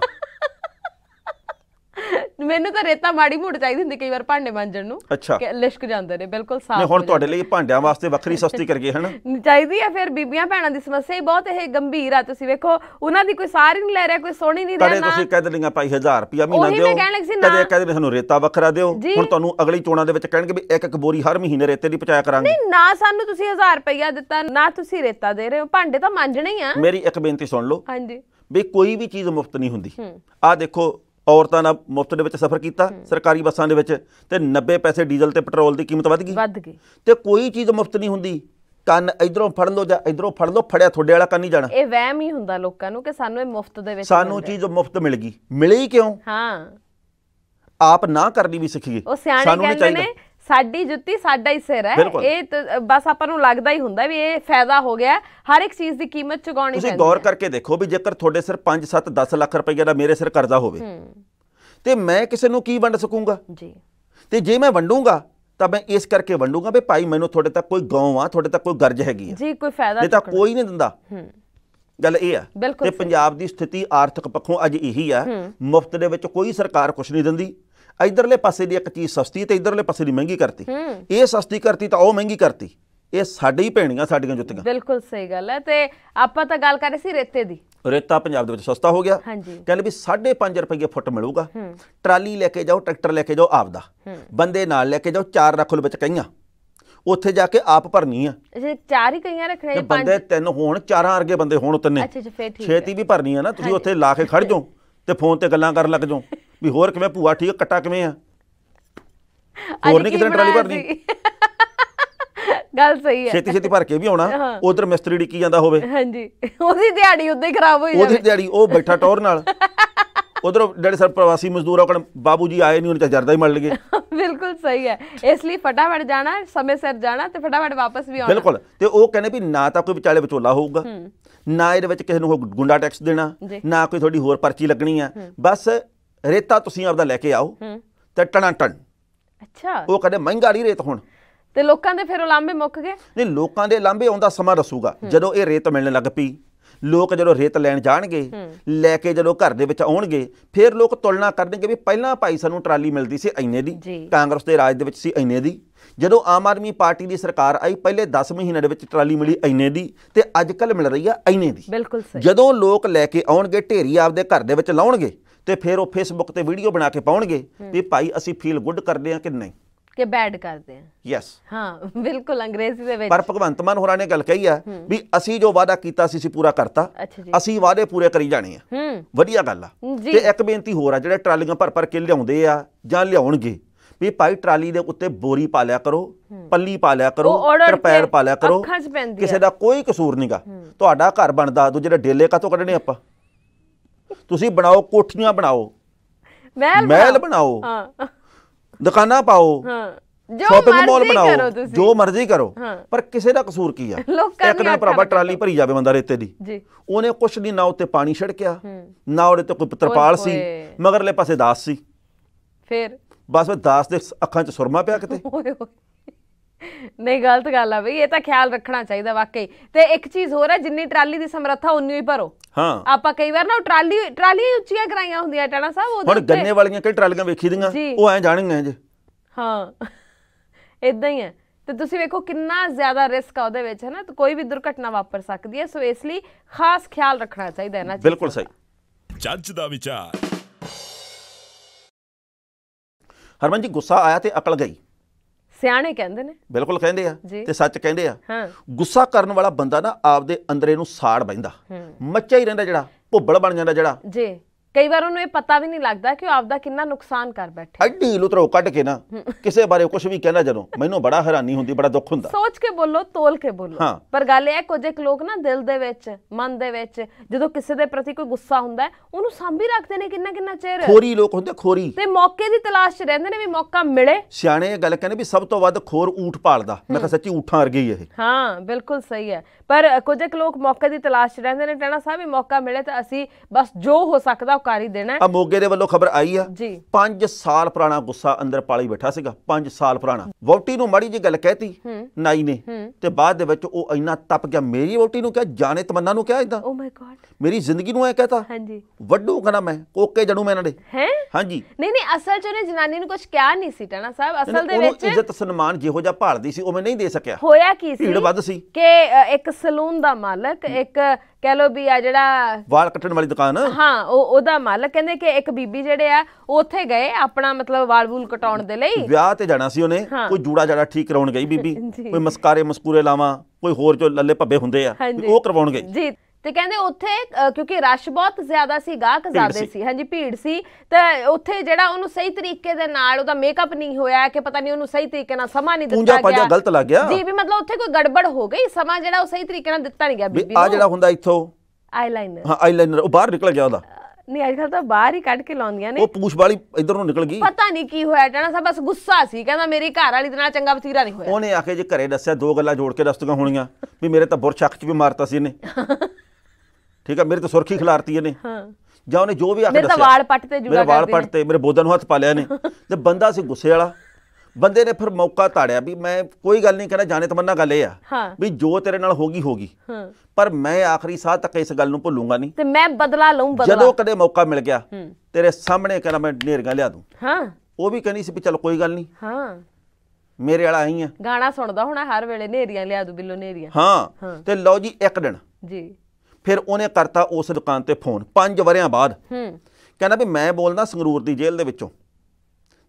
ਮੈਨੂੰ ਤਾਂ ਰੇਤਾ ਮਾੜੀ ਮੋੜ ਚਾਹੀਦੀ ਹੁੰਦੀ ਕਈ ਵਾਰ ਭਾਂਡੇ ਮਾਂਜਣ ਨੂੰ ਅੱਛਾ ਲਿਸ਼ਕ ਜਾਂਦੇ ਨੇ ਬਿਲਕੁਲ ਸਾਫ਼ ਨਹੀਂ ਹੁਣ ਤੁਹਾਡੇ ਲਈ ਭਾਂਡਿਆਂ ਵਾਸਤੇ ਵੱਖਰੀ ਸਸਤੀ ਕਰਕੇ ਹਨ ਚਾਹੀਦੀ ਆ ਫਿਰ ਬੀਬੀਆਂ ਭੈਣਾਂ ਦੀ ਸਮੱਸਿਆ ਹੀ ਬਹੁਤ ਇਹ ਗੰਭੀਰ ਆ ਤੁਸੀਂ ਵੇਖੋ ਉਹਨਾਂ ਦੀ ਕੋਈ ਸਾਰ ਹੀ ਨਹੀਂ ਲੈ ਰਿਹਾ ਕੋਈ ਸੋਹਣੀ ਨਹੀਂ ਦੇਣਾ ਤੁਸੀਂ ਕਹਿ ਦਿੰਦੀਆਂ ਪਾਈ 1000 ਰੁਪਿਆ ਮਹੀਨਾ ਦਿਓ ਤੇ ਕਹਦੇ ਵੀ ਸਾਨੂੰ ਰੇਤਾ ਵੱਖਰਾ ਦਿਓ ਹੁਣ ਤੁਹਾਨੂੰ ਅਗਲੀ ਚੋਣਾਂ ਦੇ ਵਿੱਚ ਕਹਿਣਗੇ ਵੀ ਇੱਕ ਇੱਕ ਬੋਰੀ ਹਰ ਮਹੀਨੇ ਰੇਤੇ ਦੀ ਪਹੁੰਚਾਇਆ ਕਰਾਂਗੇ ਨਹੀਂ ਨਾ ਸਾਨੂੰ ਤੁਸੀਂ 1000 ਰੁਪਿਆ ਦਿੱਤਾ ਨਾ ਤੁਸੀਂ ਰੇਤਾ ਦੇ ਰਹੇ ਹੋ ਭਾਂਡੇ ਤਾਂ ਮਾਂਜਣੇ ਆ ਮੇਰੀ ਇੱਕ ਬੇਨਤੀ ਸੁਣ ਲਓ ਹਾਂਜੀ ਵੀ ਕੋਈ ਵੀ ਚੀਜ਼ ਮੁਫਤ ਨਹੀਂ ਹੁੰਦੀ ਆ ਦੇਖੋ ਔਰਤਾਂ ਨਾਲ ਮੁਫਤ ਦੇ ਵਿੱਚ ਸਫ਼ਰ ਕੀਤਾ ਸਰਕਾਰੀ ਬੱਸਾਂ ਦੇ ਵਿੱਚ ਤੇ 90 ਪੈਸੇ ਡੀਜ਼ਲ ਤੇ ਪੈਟਰੋਲ ਦੀ ਕੀਮਤ ਵੱਧ ਗਈ ਵੱਧ ਗਈ ਤੇ ਕੋਈ ਚੀਜ਼ ਮੁਫਤ ਨਹੀਂ ਹੁੰਦੀ ਕੰਨ ਇਧਰੋਂ ਫੜ ਲਓ ਜਾਂ ਇਧਰੋਂ ਫੜ ਲਓ ਫੜਿਆ ਤੁਹਾਡੇ ਵਾਲਾ ਕੰਨ ਹੀ ਜਾਣਾ ਇਹ ਵਹਿਮ ਹੀ ਹੁੰਦਾ ਲੋਕਾਂ ਨੂੰ ਕਿ ਸਾਨੂੰ ਇਹ ਮੁਫਤ ਦੇ ਵਿੱਚ ਸਾਨੂੰ ਚੀਜ਼ ਮੁਫਤ ਮਿਲ ਗਈ ਮਿਲੀ ਕਿਉਂ ਹਾਂ ਆਪ ਨਾ ਕਰਨੀ ਵੀ ਸਿੱਖੀਏ ਸਾਨੂੰ ਨਹੀਂ ਚਾਹੀਦਾ ਸਾਡੀ ਜੁੱਤੀ ਸਾਡਾ ਹੀ ਸਿਰ ਹੈ ਇਹ ਬਸ ਆਪਾਂ ਨੂੰ ਲੱਗਦਾ ਹੀ ਹੁੰਦਾ ਵੀ ਇਹ ਫਾਇਦਾ ਹੋ ਗਿਆ ਹਰ ਇੱਕ ਚੀਜ਼ ਦੀ ਕੀਮਤ ਚੁਗਾਉਣੀ ਤੁਸੀਂ ਗੌਰ ਕਰਕੇ ਦੇਖੋ ਵੀ ਜੇਕਰ ਤੁਹਾਡੇ ਸਿਰ 5 7 10 ਲੱਖ ਰੁਪਏ ਦਾ ਮੇਰੇ ਸਿਰ ਕਰਜ਼ਾ ਹੋਵੇ ਤੇ ਮੈਂ ਕਿਸੇ ਨੂੰ ਕੀ ਵੰਡ ਸਕੂੰਗਾ ਜੀ ਤੇ ਜੇ ਮੈਂ ਵੰਡੂੰਗਾ ਤਾਂ ਮੈਂ ਇਸ ਕਰਕੇ ਵੰਡੂੰਗਾ ਵੀ ਭਾਈ ਮੈਨੂੰ ਤੁਹਾਡੇ ਤੱਕ ਕੋਈ ਗਾਉਂ ਆ ਤੁਹਾਡੇ ਤੱਕ ਕੋਈ ਗਰਜ ਹੈਗੀ ਆ ਜੀ ਕੋਈ ਫਾਇਦਾ ਨਹੀਂ ਤਾਂ ਕੋਈ ਨਹੀਂ ਦਿੰਦਾ ਗੱਲ ਇਹ ਆ ਤੇ ਪੰਜਾਬ ਦੀ ਸਥਿਤੀ ਆਰਥਿਕ ਪੱਖੋਂ ਅੱਜ ਇਹੀ ਆ ਮੁਫਤ ਦੇ ਵਿੱਚ ਕੋਈ ਸਰਕਾਰ ਕੁਝ ਨਹੀਂ ਦਿੰਦੀ ਇਧਰਲੇ ਪਾਸੇ ਦੀ ਇੱਕ ਚੀਜ਼ ਸਸਤੀ ਤੇ ਇਧਰਲੇ ਪਾਸੇ ਦੀ ਮਹਿੰਗੀ ਕਰਤੀ ਇਹ ਸਸਤੀ ਕਰਤੀ ਤਾਂ ਉਹ ਮਹਿੰਗੀ ਕਰਤੀ ਇਹ ਸਾਡੇ ਹੀ ਭੈਣੀਆਂ ਸਾਡੀਆਂ ਜੁੱਤੀਆਂ ਬਿਲਕੁਲ ਸਹੀ ਗੱਲ ਹੈ ਤੇ ਆਪਾਂ ਤਾਂ ਗੱਲ ਕਰ ਰਹੇ ਸੀ ਰੇਤੇ ਦੀ ਰੇਤਾ ਪੰਜਾਬ ਦੇ ਵਿੱਚ ਸਸਤਾ ਹੋ ਗਿਆ ਕਹਿੰਦੇ ਵੀ 5.5 ਰੁਪਏ ਫੁੱਟ ਮਿਲੂਗਾ ਟਰਾਲੀ ਲੈ ਕੇ ਜਾਓ ਟਰੈਕਟਰ ਲੈ ਕੇ ਜਾਓ ਆਪ ਦਾ ਬੰਦੇ ਨਾਲ ਲੈ ਕੇ ਜਾਓ ਚਾਰ ਰੱਖ ਲੋ ਵਿੱਚ ਕਈਆਂ ਉੱਥੇ ਜਾ ਕੇ ਆਪ ਭਰਨੀ ਆ ਅੱਛਾ ਚਾਰ ਹੀ ਕਈਆਂ ਰੱਖਣੇ ਪੰਜ ਬੰਦੇ ਤਿੰਨ ਹੋਣ ਚਾਰਾਂ ਅਰਗੇ ਬੰਦੇ ਹੋਣ ਤਿੰਨੇ ਅੱਛਾ ਫੇਰ ਠੀਕ ਛੇਤੀ ਵੀ ਭਰਨੀ ਆ ਨਾ ਤੁਸੀਂ ਉੱਥੇ ਲਾ ਕੇ ਖੜ ਜਾਓ ਤੇ ਫੋਨ ਤੇ ਗੱਲਾਂ ਕਰਨ ਲੱਗ ਜਾਓ ਵੀ ਹੋਰ ਕਿਵੇਂ ਭੂਆ ਠੀਕ ਕੱਟਾ ਕਿਵੇਂ ਆ ਹੋਰ ਨਹੀਂ ਕਿਤੇ ਟਰਾਲੀ ਭਰਨੀ ਗੱਲ ਸਹੀ ਹੈ ਛੇਤੀ ਛੇਤੀ ਭਰ ਕੇ ਵੀ ਆਉਣਾ ਉਧਰ ਮਿਸਤਰੀ ਡਿੱਕੀ ਜਾਂਦਾ ਹੋਵੇ ਹਾਂਜੀ ਉਹਦੀ ਦਿਹਾੜੀ ਉਦੋਂ ਹੀ ਖਰਾਬ ਹੋਈ ਜਾਂਦੀ ਉਹਦੀ ਦਿਹਾੜੀ ਉਹ ਬੈਠਾ ਟੌਰ ਨਾਲ ਉਧਰ ਜਿਹੜੇ ਸਰ ਪ੍ਰਵਾਸੀ ਮਜ਼ਦੂਰ ਆ ਕਣ ਬਾਬੂ ਜੀ ਆਏ ਨਹੀਂ ਉਹਨਾਂ ਚ ਜਰਦਾ ਹੀ ਮੜ ਲਗੇ ਬਿਲਕੁਲ ਸਹੀ ਹੈ ਇਸ ਲਈ ਫਟਾਫਟ ਜਾਣਾ ਸਮੇਂ ਸਿਰ ਜਾਣਾ ਤੇ ਫਟਾਫਟ ਵਾਪਸ ਵੀ ਆਉਣਾ ਬਿਲਕੁਲ ਤੇ ਉਹ ਕਹਿੰਦੇ ਵੀ ਨਾ ਤਾਂ ਕੋਈ ਵਿਚਾਲੇ ਵਿਚੋਲਾ ਹੋਊਗਾ ਨਾ ਇਹਦੇ ਵਿੱਚ ਕਿਸੇ ਨੂੰ ਗੁੰਡਾ ਟੈਕਸ ਦੇਣਾ ਨਾ ਕੋਈ ਤੁਹਾਡੀ ਹੋਰ ਪਰਚੀ ਲੱਗਣੀ ਆ ਬਸ ਰੇਤਾ ਤੁਸੀਂ ਆਪਦਾ ਲੈ ਕੇ ਆਓ ਤੇ ਟਣਾ ਟਣ ਅੱਛਾ ਉਹ ਕਦੇ ਮਹਿੰਗਾ ਨਹੀਂ ਰੇਤ ਹੁਣ ਤੇ ਲੋਕਾਂ ਦੇ ਫਿਰ ਉਲਾਂਬੇ ਮੁੱਕ ਗਏ ਨਹੀਂ ਲੋਕਾਂ ਦੇ ਲਾਂਬੇ ਆਉਂਦਾ ਸਮਾਂ ਰਸੂਗਾ ਜਦੋਂ ਇਹ ਰੇਤ ਮਿਲਣ ਲੱਗ ਪਈ ਲੋਕ ਜਦੋਂ ਰੇਤ ਲੈਣ ਜਾਣਗੇ ਲੈ ਕੇ ਜਦੋਂ ਘਰ ਦੇ ਵਿੱਚ ਆਉਣਗੇ ਫਿਰ ਲੋਕ ਤੁਲਨਾ ਕਰਨਗੇ ਵੀ ਪਹਿਲਾਂ ਭਾਈ ਸਾਨੂੰ ਟਰਾਲੀ ਮਿਲਦੀ ਸੀ ਐਨੇ ਦੀ ਕਾਂਗਰਸ ਦੇ ਰਾਜ ਦੇ ਵਿੱਚ ਸੀ ਐਨੇ ਦੀ ਜਦੋਂ ਆਮ ਆਦਮੀ ਪਾਰਟੀ ਦੀ ਸਰਕਾਰ ਆਈ ਪਹਿਲੇ 10 ਮਹੀਨੇ ਦੇ ਵਿੱਚ ਟਰਾਲੀ ਮਿਲੀ ਐਨੇ ਦੀ ਤੇ ਅੱਜ ਕੱਲ ਮਿਲ ਰਹੀ ਆ ਐਨੇ ਦੀ ਜਦੋਂ ਲੋਕ ਲੈ ਕੇ ਆਉਣਗੇ ਢੇਰੀ ਆਪਦੇ ਘਰ ਦੇ ਵਿੱਚ ਲਾਉਣਗੇ ਤੇ ਫਿਰ ਉਹ ਫੇਸਬੁੱਕ ਤੇ ਵੀਡੀਓ ਬਣਾ ਕੇ ਪਾਉਣਗੇ ਵੀ ਭਾਈ ਅਸੀਂ ਫੀਲ ਗੁੱਡ ਕਰਦੇ ਆ ਕਿ ਨਹੀਂ ਕਿ ਬੈਡ ਕਰਦੇ ਆ ਯੈਸ ਹਾਂ ਬਿਲਕੁਲ ਅੰਗਰੇਜ਼ੀ ਦੇ ਵਿੱਚ ਪਰ ਭਗਵੰਤ ਮਾਨ ਹੋਰਾਂ ਨੇ ਗੱਲ ਕਹੀ ਆ ਵੀ ਅਸੀਂ ਜੋ ਵਾਦਾ ਕੀਤਾ ਸੀ ਸੀ ਪੂਰਾ ਕਰਤਾ ਅਸੀਂ ਵਾਦੇ ਪੂਰੇ ਕਰੀ ਜਾਣੇ ਆ ਵਧੀਆ ਗੱਲ ਆ ਤੇ ਇੱਕ ਬੇਨਤੀ ਹੋਰ ਆ ਜਿਹੜੇ ਟਰਾਲੀਆਂ ਭਰ ਭਰ ਕੇ ਲਿਆਉਂਦੇ ਆ ਜਾਂ ਲਿਆਉਣਗੇ ਵੀ ਭਾਈ ਟਰਾਲੀ ਦੇ ਉੱਤੇ ਬੋਰੀ ਪਾ ਲਿਆ ਕਰੋ ਪੱਲੀ ਪਾ ਲਿਆ ਕਰੋ ਤਰਪੈਲ ਪਾ ਲਿਆ ਕਰੋ ਕਿਸੇ ਦਾ ਕੋਈ ਕਸੂਰ ਨਹੀਂਗਾ ਤੁਹਾਡਾ ਘਰ ਬਣਦਾ ਦੂਜੇ ਦੇ ਡੇਲੇ ਤੋਂ ਕੱਢਣੇ ਆਪਾਂ ਤੁਸੀਂ ਬਣਾਓ ਕੋਠੀਆਂ ਬਣਾਓ ਮਹਿਲ ਮਹਿਲ ਬਣਾਓ ਹਾਂ ਦੁਕਾਨਾਂ ਪਾਓ ਹਾਂ ਸ਼ਾਪਿੰਗ ਮਾਲ ਬਣਾਓ ਜੋ ਮਰਜ਼ੀ ਕਰੋ ਪਰ ਕਿਸੇ ਦਾ ਕਸੂਰ ਕੀ ਆ ਇੱਕ ਨਾ ਭਰਾਵਾ ਟਰਾਲੀ ਭਰੀ ਜਾਵੇ ਬੰਦਾ ਰੇਤੇ ਦੀ ਜੀ ਉਹਨੇ ਕੁਛ ਨਹੀਂ ਨਾ ਉੱਤੇ ਪਾਣੀ ਛੜਕਿਆ ਨਾ ਉਹਦੇ ਤੇ ਕੋਈ ਪਤਰਪਾਲ ਸੀ ਮਗਰਲੇ ਪਾਸੇ ਦਾਸ ਸੀ ਫਿਰ ਬਸ ਦਾਸ ਦੇ ਅੱਖਾਂ 'ਚ ਸੁਰਮਾ ਪਿਆ ਕਿਤੇ ਓਏ ਓਏ ਨਹੀਂ ਗਲਤ ਗੱਲ ਆ ਬਈ ਇਹ ਤਾਂ ਖਿਆਲ ਰੱਖਣਾ ਚਾਹੀਦਾ ਵਾਕਈ ਤੇ ਇੱਕ ਚੀਜ਼ ਹੋਰ ਹੈ ਜਿੰਨੀ ਟਰਾਲੀ ਦੀ ਸਮਰੱਥਾ ਉਨੀ ਹੀ ਭਰੋ ਹਾਂ ਆਪਾਂ ਕਈ ਵਾਰ ਨਾ ਉਹ ਟਰਾਲੀ ਟਰਾਲੀ ਉੱਚੀਆਂ ਕਰਾਈਆਂ ਹੁੰਦੀਆਂ ਟਾਣਾ ਸਾਹਿਬ ਉਹਦੇ ਹੁਣ ਗੰਨੇ ਵਾਲੀਆਂ ਕਈ ਟਰਾਲੀਆਂ ਵੇਖੀ ਦੀਆਂ ਉਹ ਐ ਜਾਣੀਆਂ ਜੇ ਹਾਂ ਇਦਾਂ ਹੀ ਹੈ ਤੇ ਤੁਸੀਂ ਵੇਖੋ ਕਿੰਨਾ ਜ਼ਿਆਦਾ ਰਿਸਕ ਆ ਉਹਦੇ ਵਿੱਚ ਹੈ ਨਾ ਕੋਈ ਵੀ ਦੁਰਘਟਨਾ ਵਾਪਰ ਸਕਦੀ ਹੈ ਸੋ ਇਸ ਲਈ ਖਾਸ ਖਿਆਲ ਰੱਖਣਾ ਚਾਹੀਦਾ ਹੈ ਨਾ ਬਿਲਕੁਲ ਸਹੀ ਜੱਜ ਦਾ ਵਿਚਾਰ ਹਰਮਨ ਜੀ ਗੁੱਸਾ ਆਇਆ ਤੇ ਅਕਲ ਗਈ ਸਿਆਣੇ ਕਹਿੰਦੇ ਨੇ ਬਿਲਕੁਲ ਕਹਿੰਦੇ ਆ ਤੇ ਸੱਚ ਕਹਿੰਦੇ ਆ ਹਾਂ ਗੁੱਸਾ ਕਰਨ ਵਾਲਾ ਬੰਦਾ ਨਾ ਆਪਦੇ ਅੰਦਰੇ ਨੂੰ ਸਾੜ ਬੈਂਦਾ ਮੱਚਾ ਹੀ ਰਹਿੰਦਾ ਜਿਹੜਾ ਭੁੱਬੜ ਬਣ ਜਾਂਦਾ ਜਿਹੜਾ ਜੀ ਕਈ ਵਾਰ ਉਹਨੂੰ ਇਹ ਪਤਾ ਵੀ ਨਹੀਂ ਲੱਗਦਾ ਕਿ ਉਹ ਆਪਦਾ ਕਿੰਨਾ ਨੁਕਸਾਨ ਕਰ ਬੈਠੇ ਐਡੀ ਲੁਤਰੋ ਕੱਢ ਕੇ ਨਾ ਕਿਸੇ ਬਾਰੇ ਕੁਝ ਵੀ ਕਹਿਣਾ ਜਦੋਂ ਮੈਨੂੰ ਬੜਾ ਹੈਰਾਨੀ ਹੁੰਦੀ ਬੜਾ ਦੁੱਖ ਹੁੰਦਾ ਸੋਚ ਕੇ ਬੋਲੋ ਤੋਲ ਕੇ ਬੋਲੋ ਪਰ ਗੱਲ ਇਹ ਕੁਝ ਇੱਕ ਲੋਕ ਨਾ ਦਿਲ ਦੇ ਵਿੱਚ ਮਨ ਦੇ ਵਿੱਚ ਜਦੋਂ ਕਿਸੇ ਦੇ ਪ੍ਰਤੀ ਕੋਈ ਗੁੱਸਾ ਹੁੰਦਾ ਉਹਨੂੰ ਸਾਂਭੀ ਰੱਖਦੇ ਨੇ ਕਿੰਨਾ ਕਿੰਨਾ ਚਿਰ ਖੋਰੀ ਲੋਕ ਹੁੰਦੇ ਖੋਰੀ ਤੇ ਮੌਕੇ ਦੀ ਤਲਾਸ਼ 'ਚ ਰਹਿੰਦੇ ਨੇ ਵੀ ਮੌਕਾ ਮਿਲੇ ਸਿਆਣੇ ਇਹ ਗੱਲ ਕਹਿੰਦੇ ਵੀ ਸਭ ਤੋਂ ਵੱਧ ਖੋਰ ਊਠ ਪਾਲਦਾ ਮੈਂ ਤਾਂ ਸੱਚੀ ਊਠਾਂ ਵਰਗੀ ਇਹ ਹਾਂ ਬਿਲਕੁਲ ਸਹੀ ਹੈ ਪਰ ਕੁਝ ਇੱਕ ਲੋਕ ਮੌਕੇ ਦੀ ਤਲਾਸ਼ 'ਚ ਰਹਿੰਦੇ ਨੇ ਟਾਣਾ ਸਾਹਿਬ ਵੀ ਮੌਕਾ ਮਿਲੇ ਤਾਂ ਅਸੀਂ ਬਸ ਜੋ ਹੋ ਸਕਦਾ ਕਰ ਹੀ ਦੇਣਾ ਆ ਮੋਗੇ ਦੇ ਵੱਲੋਂ ਖਬਰ ਆਈ ਆ ਜੀ 5 ਸਾਲ ਪੁਰਾਣਾ ਗੁੱਸਾ ਅੰਦਰ ਪਾਲੀ ਬੈਠਾ ਸੀਗਾ 5 ਸਾਲ ਪੁਰਾਣਾ ਵੋਟੀ ਨੂੰ ਮੜੀ ਜੀ ਗੱਲ ਕਹਿਤੀ ਨਾਈ ਨੇ ਤੇ ਬਾਅਦ ਦੇ ਵਿੱਚ ਉਹ ਇੰਨਾ ਤਪ ਗਿਆ ਮੇਰੀ ਵੋਟੀ ਨੂੰ ਕਿਹਾ ਜਾਣੇ ਤਮੰਨਾ ਨੂੰ ਕਿਹਾ ਇਦਾਂ ਓ ਮਾਈ ਗਾਡ ਮੇਰੀ ਜ਼ਿੰਦਗੀ ਨੂੰ ਐ ਕਹਤਾ ਹਾਂਜੀ ਵੱਡੂ ਕਹਣਾ ਮੈਂ ਕੋਕੇ ਜਣੂ ਮੈਂ ਇਹਨਾਂ ਦੇ ਹੈ ਹਾਂਜੀ ਨਹੀਂ ਨਹੀਂ ਅਸਲ ਚ ਉਹਨੇ ਜਨਾਨੀ ਨੂੰ ਕੁਝ ਕਿਹਾ ਨਹੀਂ ਸੀ ਟਣਾ ਸਾਹਿਬ ਅਸਲ ਦੇ ਵਿੱਚ ਇੱਜ਼ਤ ਸਨਮਾਨ ਜਿਹੋ ਜਿਹਾ ਭਾਲਦੀ ਸੀ ਉਹ ਮੈਂ ਨਹੀਂ ਦੇ ਸਕਿਆ ਹੋਇਆ ਕੀ ਸੀ ਭੀੜ ਵੱਧ ਸੀ ਕਿ ਇੱਕ ਸਲੂਨ ਦਾ ਮਾਲਕ ਇੱਕ ਕਹਿ ਲੋ ਵੀ ਆ ਜਿਹੜਾ ਵਾਲ ਕੱਟਣ ਵਾਲੀ ਦੁਕਾਨ ਹਾਂ ਉਹ ਉਹਦਾ ਮਾਲਕ ਕਹਿੰਦੇ ਕਿ ਇੱਕ ਬੀਬੀ ਜਿਹੜੇ ਆ ਉੱਥੇ ਗਏ ਆਪਣਾ ਮਤਲਬ ਵਾਲ ਵੂਲ ਕਟਾਉਣ ਦੇ ਲਈ ਵਿਆਹ ਤੇ ਜਾਣਾ ਸੀ ਉਹਨੇ ਕੋਈ ਜੂੜਾ ਜੜਾ ਠੀਕ ਕਰਾਉਣ ਗਈ ਬੀਬੀ ਕੋਈ ਮਸਕਾਰੇ ਮਸਕੂਰੇ ਲਾਵਾ ਕੋਈ ਹੋਰ ਜੋ ਲੱਲੇ ਭੱਬੇ ਹੁੰਦੇ ਆ ਉਹ ਕਰਵਾਉਣ ਗਈ ਜੀ ਤੇ ਕਹਿੰਦੇ ਉੱਥੇ ਕਿਉਂਕਿ ਰਸ਼ ਬਹੁਤ ਜ਼ਿਆਦਾ ਸੀ ਗਾਹਕ ਜ਼ਿਆਦਾ ਸੀ ਹਾਂਜੀ ਭੀੜ ਸੀ ਤੇ ਉੱਥੇ ਜਿਹੜਾ ਉਹਨੂੰ ਸਹੀ ਤਰੀਕੇ ਦੇ ਨਾਲ ਉਹਦਾ ਮੇਕਅਪ ਨਹੀਂ ਹੋਇਆ ਕਿ ਪਤਾ ਨਹੀਂ ਉਹਨੂੰ ਸਹੀ ਤਰੀਕੇ ਨਾਲ ਸਮਾਂ ਨਹੀਂ ਦਿੱਤਾ ਗਿਆ ਪੰਜਾ ਗਲਤ ਲੱਗ ਗਿਆ ਜੀ ਵੀ ਮਤਲਬ ਉੱਥੇ ਕੋਈ ਗੜਬੜ ਹੋ ਗਈ ਸਮਾਂ ਜਿਹੜਾ ਉਹ ਸਹੀ ਤਰੀਕੇ ਨਾਲ ਦਿੱਤਾ ਨਹੀਂ ਗਿਆ ਬੀਬੀ ਆ ਜਿਹੜਾ ਹੁੰਦਾ ਇੱਥੋਂ ਆਈਲਾਈਨਰ ਹਾਂ ਆਈਲਾਈਨਰ ਉਹ ਬਾਹਰ ਨਿਕਲ ਗਿਆ ਉਹਦਾ ਨਹੀਂ ਅੱਜ ਕੱਲ ਤਾਂ ਬਾਹਰ ਹੀ ਕੱਢ ਕੇ ਲਾਉਂਦੀਆਂ ਨੇ ਉਹ ਪੂਛ ਵਾਲੀ ਇਧਰੋਂ ਨਿਕਲ ਗਈ ਪਤਾ ਨਹੀਂ ਕੀ ਹੋਇਆ ਟਣਾ ਸਾਹਿਬ ਬਸ ਗੁੱਸਾ ਸੀ ਕਹਿੰਦਾ ਮੇਰੀ ਘਰ ਵਾਲੀ ਦੇ ਨਾਲ ਚੰਗਾ ਵਤੀਰਾ ਨਹੀਂ ਹੋਇਆ ਉਹਨੇ ਆਖੇ ਜੇ ਘਰੇ ਦੱਸਿਆ ਦੋ ਗੱਲਾਂ ਜੋੜ ਕੇ ਦੱਸਤੀਆਂ ਹੋਣੀਆਂ ਵੀ ਮੇਰੇ ਤਾਂ ਬੁਰਸ਼ ਅੱਖ 'ਚ ਵੀ ਮਾਰਤਾ ਸੀ ਇਹਨੇ ਠੀਕ ਹੈ ਮੇਰੇ ਤਾਂ ਸੁਰਖੀ ਖਿਲਾਰਤੀ ਇਹਨੇ ਹਾਂ ਜਾਂ ਉਹਨੇ ਜੋ ਵੀ ਦੱਸਿਆ ਮੇਰੇ ਵਾਲ ਪੱਟ ਤੇ ਜੁੜਾ ਮੇਰੇ ਵਾਲ ਪੱਟ ਤੇ ਮੇਰੇ ਬੋਦਨ ਨੂੰ ਹੱਥ ਪਾ ਲਿਆ ਨੇ ਤੇ ਬੰਦਾ ਸੀ ਗੁੱਸੇ ਵਾਲਾ ਬੰਦੇ ਨੇ ਫਿਰ ਮੌਕਾ ਤਾੜਿਆ ਵੀ ਮੈਂ ਕੋਈ ਗੱਲ ਨਹੀਂ ਕਹਿੰਦਾ ਜਾਣੇ ਤਮੰਨਾ ਗੱਲ ਇਹ ਆ ਵੀ ਜੋ ਤੇਰੇ ਨਾਲ ਹੋਗੀ ਹੋਗੀ ਪਰ ਮੈਂ ਆਖਰੀ ਸਾਹ ਤੱਕ ਇਸ ਗੱਲ ਨੂੰ ਭੁੱਲੂਗਾ ਨਹੀਂ ਤੇ ਮੈਂ ਬਦਲਾ ਲਵਾਂ ਬਦਲਾ ਜਦੋਂ ਕਦੇ ਮੌਕਾ ਮਿਲ ਗਿਆ ਤੇਰੇ ਸਾਹਮਣੇ ਕਹਿੰਦਾ ਮੈਂ ਨੇਰਗਾ ਲਿਆ ਦੂੰ ਹਾਂ ਉਹ ਵੀ ਕਹਿੰਦੀ ਸੀ ਵੀ ਚਲ ਕੋਈ ਗੱਲ ਨਹੀਂ ਹਾਂ ਮੇਰੇ ਵਾਲਾ ਆਈ ਆ ਗਾਣਾ ਸੁਣਦਾ ਹੋਣਾ ਹਰ ਵੇਲੇ ਨੇਰੀਆਂ ਲਿਆ ਦੂ ਬਿੱਲੋ ਨੇਰੀਆਂ ਹਾਂ ਤੇ ਲਓ ਜੀ ਇੱਕ ਦਿਨ ਜੀ ਫਿਰ ਉਹਨੇ ਕਰਤਾ ਉਸ ਦੁਕਾਨ ਤੇ ਫੋਨ 5 ਵਰਿਆਂ ਬਾਅਦ ਹੂੰ ਕਹਿੰਦਾ ਵੀ ਮੈਂ ਬੋਲਦਾ ਸੰਗਰੂਰ ਦੀ ਜੇਲ੍ਹ ਦੇ ਵਿੱਚੋਂ